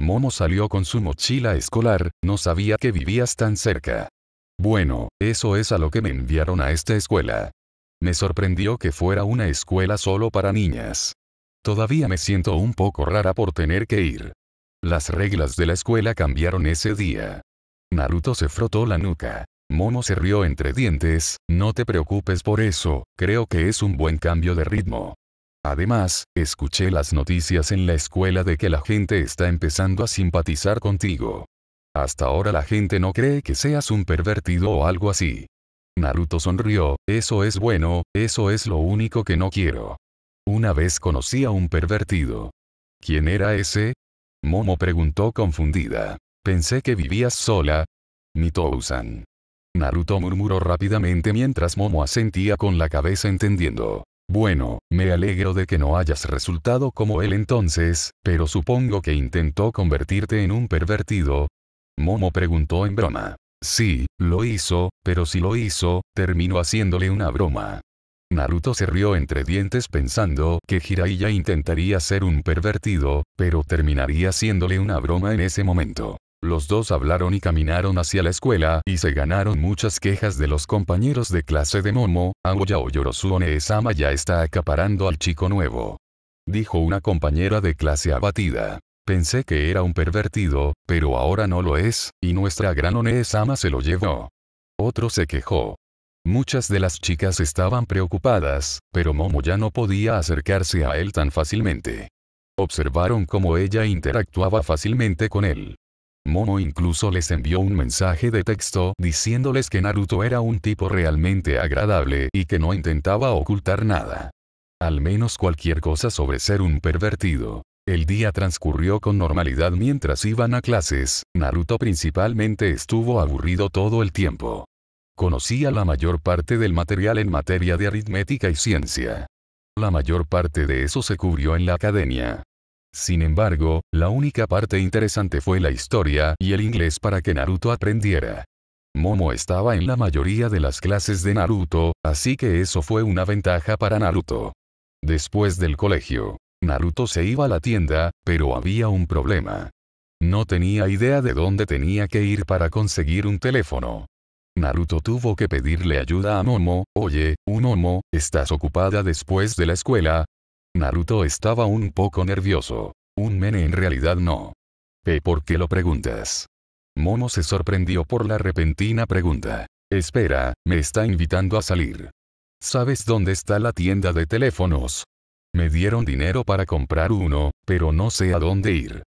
Momo salió con su mochila escolar, no sabía que vivías tan cerca. Bueno, eso es a lo que me enviaron a esta escuela. Me sorprendió que fuera una escuela solo para niñas. Todavía me siento un poco rara por tener que ir. Las reglas de la escuela cambiaron ese día. Naruto se frotó la nuca. Momo se rió entre dientes, no te preocupes por eso, creo que es un buen cambio de ritmo. Además, escuché las noticias en la escuela de que la gente está empezando a simpatizar contigo. Hasta ahora la gente no cree que seas un pervertido o algo así. Naruto sonrió, eso es bueno, eso es lo único que no quiero. Una vez conocí a un pervertido. ¿Quién era ese? Momo preguntó confundida. Pensé que vivías sola. mitousan Naruto murmuró rápidamente mientras Momo asentía con la cabeza entendiendo. Bueno, me alegro de que no hayas resultado como él entonces, pero supongo que intentó convertirte en un pervertido. Momo preguntó en broma. Sí, lo hizo, pero si lo hizo, terminó haciéndole una broma. Naruto se rió entre dientes pensando que Jiraiya intentaría ser un pervertido, pero terminaría haciéndole una broma en ese momento. Los dos hablaron y caminaron hacia la escuela y se ganaron muchas quejas de los compañeros de clase de Momo, Aoya o Yorosu sama ya está acaparando al chico nuevo. Dijo una compañera de clase abatida. Pensé que era un pervertido, pero ahora no lo es, y nuestra gran Onesama se lo llevó. Otro se quejó. Muchas de las chicas estaban preocupadas, pero Momo ya no podía acercarse a él tan fácilmente. Observaron cómo ella interactuaba fácilmente con él. Momo incluso les envió un mensaje de texto diciéndoles que Naruto era un tipo realmente agradable y que no intentaba ocultar nada. Al menos cualquier cosa sobre ser un pervertido. El día transcurrió con normalidad mientras iban a clases, Naruto principalmente estuvo aburrido todo el tiempo. Conocía la mayor parte del material en materia de aritmética y ciencia. La mayor parte de eso se cubrió en la academia. Sin embargo, la única parte interesante fue la historia y el inglés para que Naruto aprendiera. Momo estaba en la mayoría de las clases de Naruto, así que eso fue una ventaja para Naruto. Después del colegio, Naruto se iba a la tienda, pero había un problema. No tenía idea de dónde tenía que ir para conseguir un teléfono. Naruto tuvo que pedirle ayuda a Momo, oye, un Momo, ¿estás ocupada después de la escuela? Naruto estaba un poco nervioso. Un mene en realidad no. ¿Por qué lo preguntas? Momo se sorprendió por la repentina pregunta. Espera, me está invitando a salir. ¿Sabes dónde está la tienda de teléfonos? Me dieron dinero para comprar uno, pero no sé a dónde ir.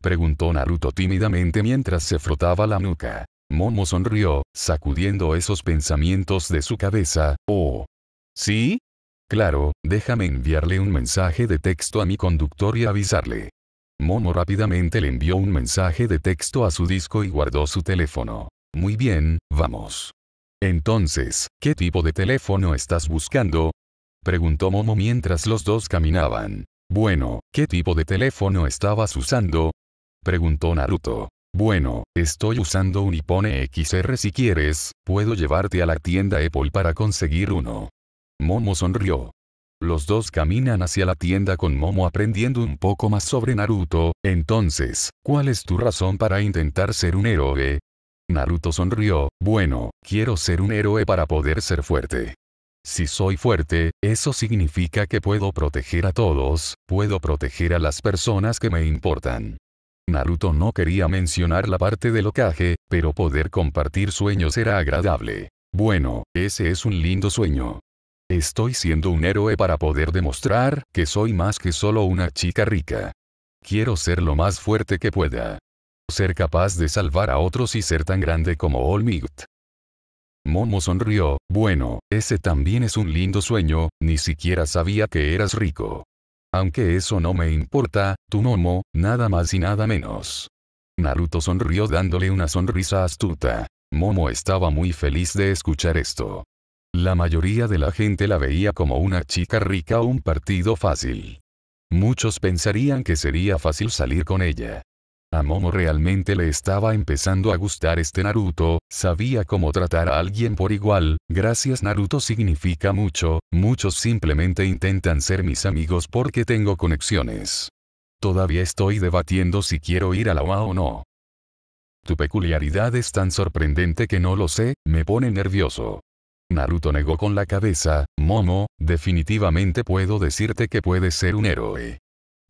Preguntó Naruto tímidamente mientras se frotaba la nuca. Momo sonrió, sacudiendo esos pensamientos de su cabeza. Oh. ¿Sí? Claro, déjame enviarle un mensaje de texto a mi conductor y avisarle. Momo rápidamente le envió un mensaje de texto a su disco y guardó su teléfono. Muy bien, vamos. Entonces, ¿qué tipo de teléfono estás buscando? Preguntó Momo mientras los dos caminaban. Bueno, ¿qué tipo de teléfono estabas usando? Preguntó Naruto. Bueno, estoy usando un iPhone XR si quieres, puedo llevarte a la tienda Apple para conseguir uno. Momo sonrió. Los dos caminan hacia la tienda con Momo aprendiendo un poco más sobre Naruto, entonces, ¿cuál es tu razón para intentar ser un héroe? Naruto sonrió, bueno, quiero ser un héroe para poder ser fuerte. Si soy fuerte, eso significa que puedo proteger a todos, puedo proteger a las personas que me importan. Naruto no quería mencionar la parte de locaje, pero poder compartir sueños era agradable. Bueno, ese es un lindo sueño. Estoy siendo un héroe para poder demostrar que soy más que solo una chica rica. Quiero ser lo más fuerte que pueda. Ser capaz de salvar a otros y ser tan grande como All Might. Momo sonrió, bueno, ese también es un lindo sueño, ni siquiera sabía que eras rico. Aunque eso no me importa, tu Momo, nada más y nada menos. Naruto sonrió dándole una sonrisa astuta. Momo estaba muy feliz de escuchar esto. La mayoría de la gente la veía como una chica rica o un partido fácil. Muchos pensarían que sería fácil salir con ella. A Momo realmente le estaba empezando a gustar este Naruto, sabía cómo tratar a alguien por igual, gracias Naruto significa mucho, muchos simplemente intentan ser mis amigos porque tengo conexiones. Todavía estoy debatiendo si quiero ir a la UA o no. Tu peculiaridad es tan sorprendente que no lo sé, me pone nervioso. Naruto negó con la cabeza, Momo, definitivamente puedo decirte que puedes ser un héroe.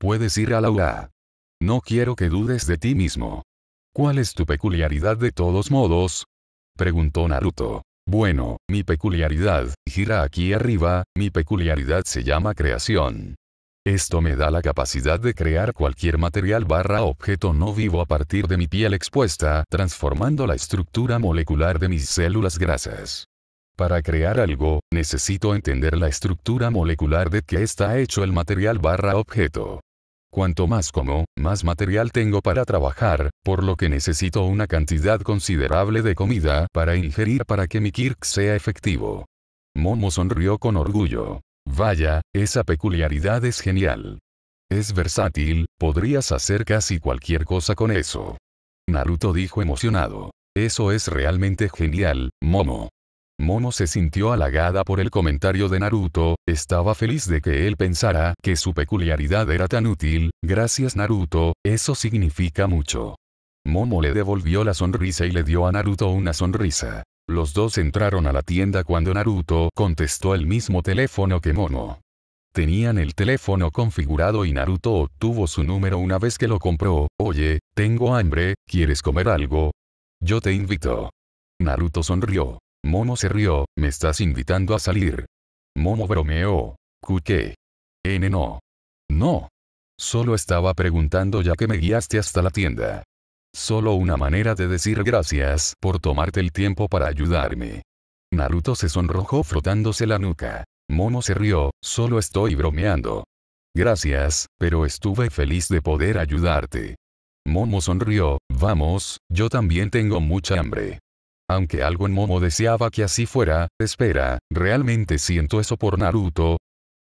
Puedes ir a la UA. No quiero que dudes de ti mismo. ¿Cuál es tu peculiaridad de todos modos? Preguntó Naruto. Bueno, mi peculiaridad, gira aquí arriba, mi peculiaridad se llama creación. Esto me da la capacidad de crear cualquier material barra objeto no vivo a partir de mi piel expuesta, transformando la estructura molecular de mis células grasas. Para crear algo, necesito entender la estructura molecular de que está hecho el material barra objeto. Cuanto más como, más material tengo para trabajar, por lo que necesito una cantidad considerable de comida para ingerir para que mi Kirk sea efectivo. Momo sonrió con orgullo. Vaya, esa peculiaridad es genial. Es versátil, podrías hacer casi cualquier cosa con eso. Naruto dijo emocionado. Eso es realmente genial, Momo. Momo se sintió halagada por el comentario de Naruto, estaba feliz de que él pensara que su peculiaridad era tan útil, gracias Naruto, eso significa mucho. Momo le devolvió la sonrisa y le dio a Naruto una sonrisa. Los dos entraron a la tienda cuando Naruto contestó el mismo teléfono que Momo. Tenían el teléfono configurado y Naruto obtuvo su número una vez que lo compró. Oye, tengo hambre, ¿quieres comer algo? Yo te invito. Naruto sonrió. Momo se rió, me estás invitando a salir. Momo bromeó. ¿Qué? N no. No. Solo estaba preguntando ya que me guiaste hasta la tienda. Solo una manera de decir gracias por tomarte el tiempo para ayudarme. Naruto se sonrojó frotándose la nuca. Momo se rió, solo estoy bromeando. Gracias, pero estuve feliz de poder ayudarte. Momo sonrió, vamos, yo también tengo mucha hambre aunque algo en Momo deseaba que así fuera, espera, realmente siento eso por Naruto.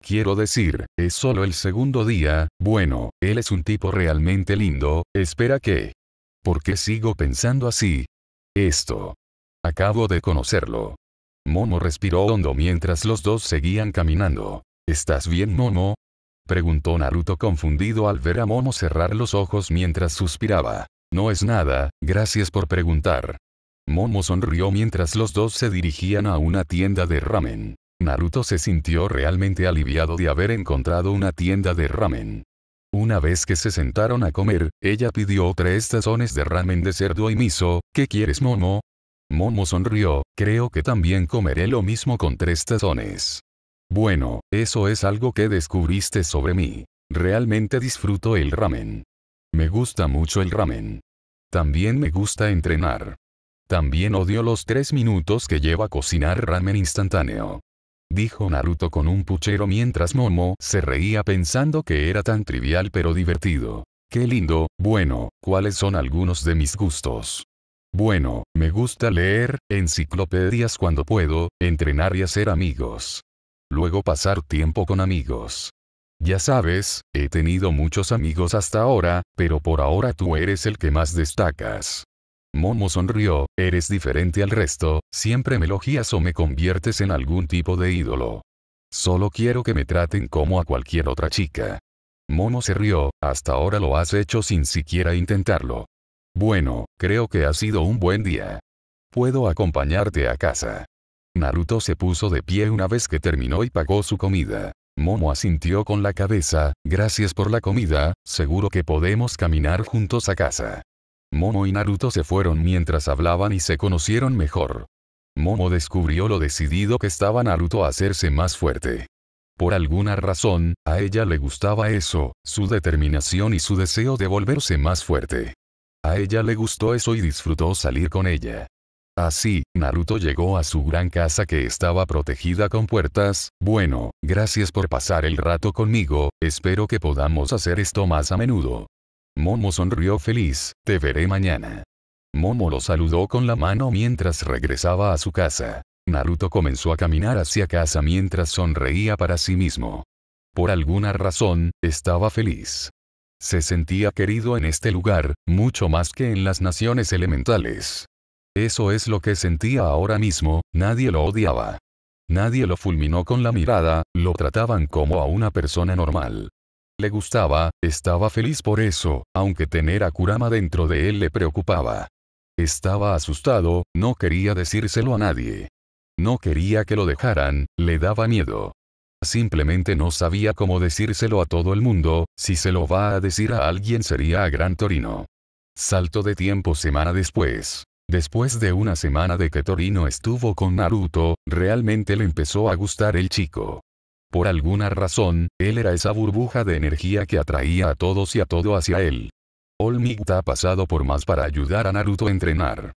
Quiero decir, es solo el segundo día, bueno, él es un tipo realmente lindo, espera que... ¿Por qué sigo pensando así? Esto. Acabo de conocerlo. Momo respiró hondo mientras los dos seguían caminando. ¿Estás bien Momo? Preguntó Naruto confundido al ver a Momo cerrar los ojos mientras suspiraba. No es nada, gracias por preguntar. Momo sonrió mientras los dos se dirigían a una tienda de ramen. Naruto se sintió realmente aliviado de haber encontrado una tienda de ramen. Una vez que se sentaron a comer, ella pidió tres tazones de ramen de cerdo y miso, ¿qué quieres Momo? Momo sonrió, creo que también comeré lo mismo con tres tazones. Bueno, eso es algo que descubriste sobre mí. Realmente disfruto el ramen. Me gusta mucho el ramen. También me gusta entrenar. También odio los tres minutos que lleva cocinar ramen instantáneo. Dijo Naruto con un puchero mientras Momo se reía pensando que era tan trivial pero divertido. Qué lindo, bueno, ¿cuáles son algunos de mis gustos? Bueno, me gusta leer, enciclopedias cuando puedo, entrenar y hacer amigos. Luego pasar tiempo con amigos. Ya sabes, he tenido muchos amigos hasta ahora, pero por ahora tú eres el que más destacas. Momo sonrió, eres diferente al resto, siempre me elogias o me conviertes en algún tipo de ídolo. Solo quiero que me traten como a cualquier otra chica. Momo se rió, hasta ahora lo has hecho sin siquiera intentarlo. Bueno, creo que ha sido un buen día. Puedo acompañarte a casa. Naruto se puso de pie una vez que terminó y pagó su comida. Momo asintió con la cabeza, gracias por la comida, seguro que podemos caminar juntos a casa. Momo y Naruto se fueron mientras hablaban y se conocieron mejor. Momo descubrió lo decidido que estaba Naruto a hacerse más fuerte. Por alguna razón, a ella le gustaba eso, su determinación y su deseo de volverse más fuerte. A ella le gustó eso y disfrutó salir con ella. Así, Naruto llegó a su gran casa que estaba protegida con puertas, bueno, gracias por pasar el rato conmigo, espero que podamos hacer esto más a menudo. Momo sonrió feliz, te veré mañana. Momo lo saludó con la mano mientras regresaba a su casa. Naruto comenzó a caminar hacia casa mientras sonreía para sí mismo. Por alguna razón, estaba feliz. Se sentía querido en este lugar, mucho más que en las naciones elementales. Eso es lo que sentía ahora mismo, nadie lo odiaba. Nadie lo fulminó con la mirada, lo trataban como a una persona normal le gustaba, estaba feliz por eso, aunque tener a Kurama dentro de él le preocupaba. Estaba asustado, no quería decírselo a nadie. No quería que lo dejaran, le daba miedo. Simplemente no sabía cómo decírselo a todo el mundo, si se lo va a decir a alguien sería a Gran Torino. Salto de tiempo semana después. Después de una semana de que Torino estuvo con Naruto, realmente le empezó a gustar el chico. Por alguna razón, él era esa burbuja de energía que atraía a todos y a todo hacia él. All ha pasado por más para ayudar a Naruto a entrenar.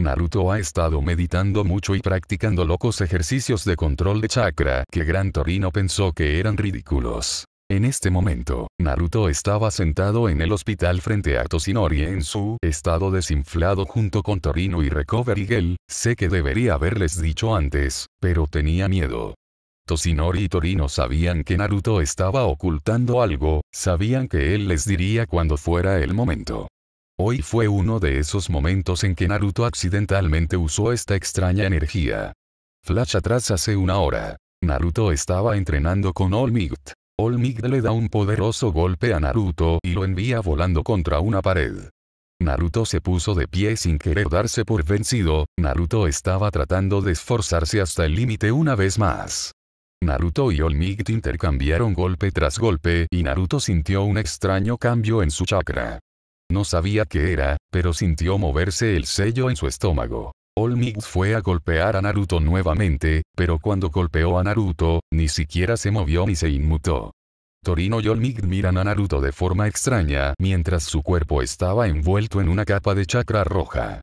Naruto ha estado meditando mucho y practicando locos ejercicios de control de chakra que Gran Torino pensó que eran ridículos. En este momento, Naruto estaba sentado en el hospital frente a Toshinori en su estado desinflado junto con Torino y Recovery Girl, sé que debería haberles dicho antes, pero tenía miedo. Toshinori y Torino sabían que Naruto estaba ocultando algo, sabían que él les diría cuando fuera el momento. Hoy fue uno de esos momentos en que Naruto accidentalmente usó esta extraña energía. Flash atrás hace una hora. Naruto estaba entrenando con All Might. All Might le da un poderoso golpe a Naruto y lo envía volando contra una pared. Naruto se puso de pie sin querer darse por vencido, Naruto estaba tratando de esforzarse hasta el límite una vez más. Naruto y All intercambiaron golpe tras golpe y Naruto sintió un extraño cambio en su chakra. No sabía qué era, pero sintió moverse el sello en su estómago. All fue a golpear a Naruto nuevamente, pero cuando golpeó a Naruto, ni siquiera se movió ni se inmutó. Torino y All miran a Naruto de forma extraña mientras su cuerpo estaba envuelto en una capa de chakra roja.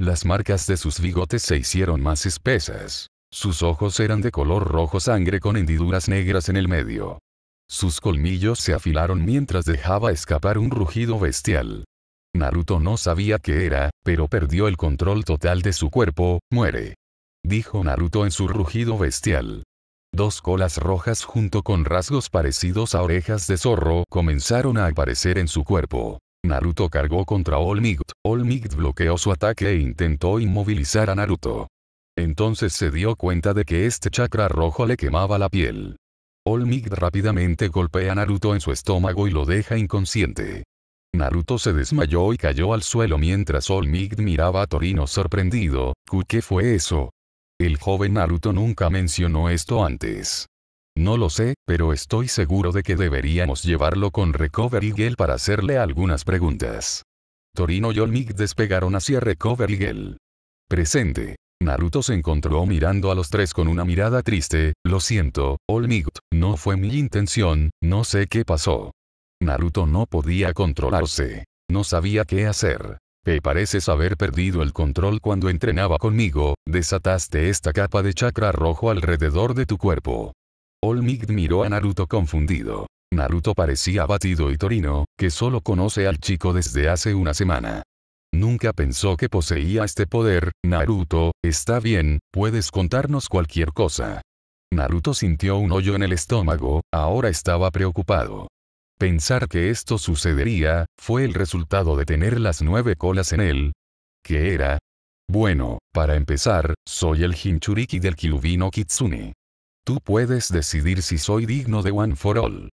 Las marcas de sus bigotes se hicieron más espesas. Sus ojos eran de color rojo sangre con hendiduras negras en el medio. Sus colmillos se afilaron mientras dejaba escapar un rugido bestial. Naruto no sabía qué era, pero perdió el control total de su cuerpo, muere. Dijo Naruto en su rugido bestial. Dos colas rojas junto con rasgos parecidos a orejas de zorro comenzaron a aparecer en su cuerpo. Naruto cargó contra All Might. All bloqueó su ataque e intentó inmovilizar a Naruto. Entonces se dio cuenta de que este chakra rojo le quemaba la piel. Olmig rápidamente golpea a Naruto en su estómago y lo deja inconsciente. Naruto se desmayó y cayó al suelo mientras Olmig miraba a Torino sorprendido, ¿qué fue eso? El joven Naruto nunca mencionó esto antes. No lo sé, pero estoy seguro de que deberíamos llevarlo con Recovery Girl para hacerle algunas preguntas. Torino y Olmig despegaron hacia Recovery Girl. Presente. Naruto se encontró mirando a los tres con una mirada triste, lo siento, All no fue mi intención, no sé qué pasó. Naruto no podía controlarse. No sabía qué hacer. Te pareces haber perdido el control cuando entrenaba conmigo, desataste esta capa de chakra rojo alrededor de tu cuerpo. All miró a Naruto confundido. Naruto parecía abatido y torino, que solo conoce al chico desde hace una semana. Nunca pensó que poseía este poder, Naruto, está bien, puedes contarnos cualquier cosa. Naruto sintió un hoyo en el estómago, ahora estaba preocupado. Pensar que esto sucedería, fue el resultado de tener las nueve colas en él. ¿Qué era? Bueno, para empezar, soy el Hinchuriki del Kiluvino Kitsune. Tú puedes decidir si soy digno de One for All.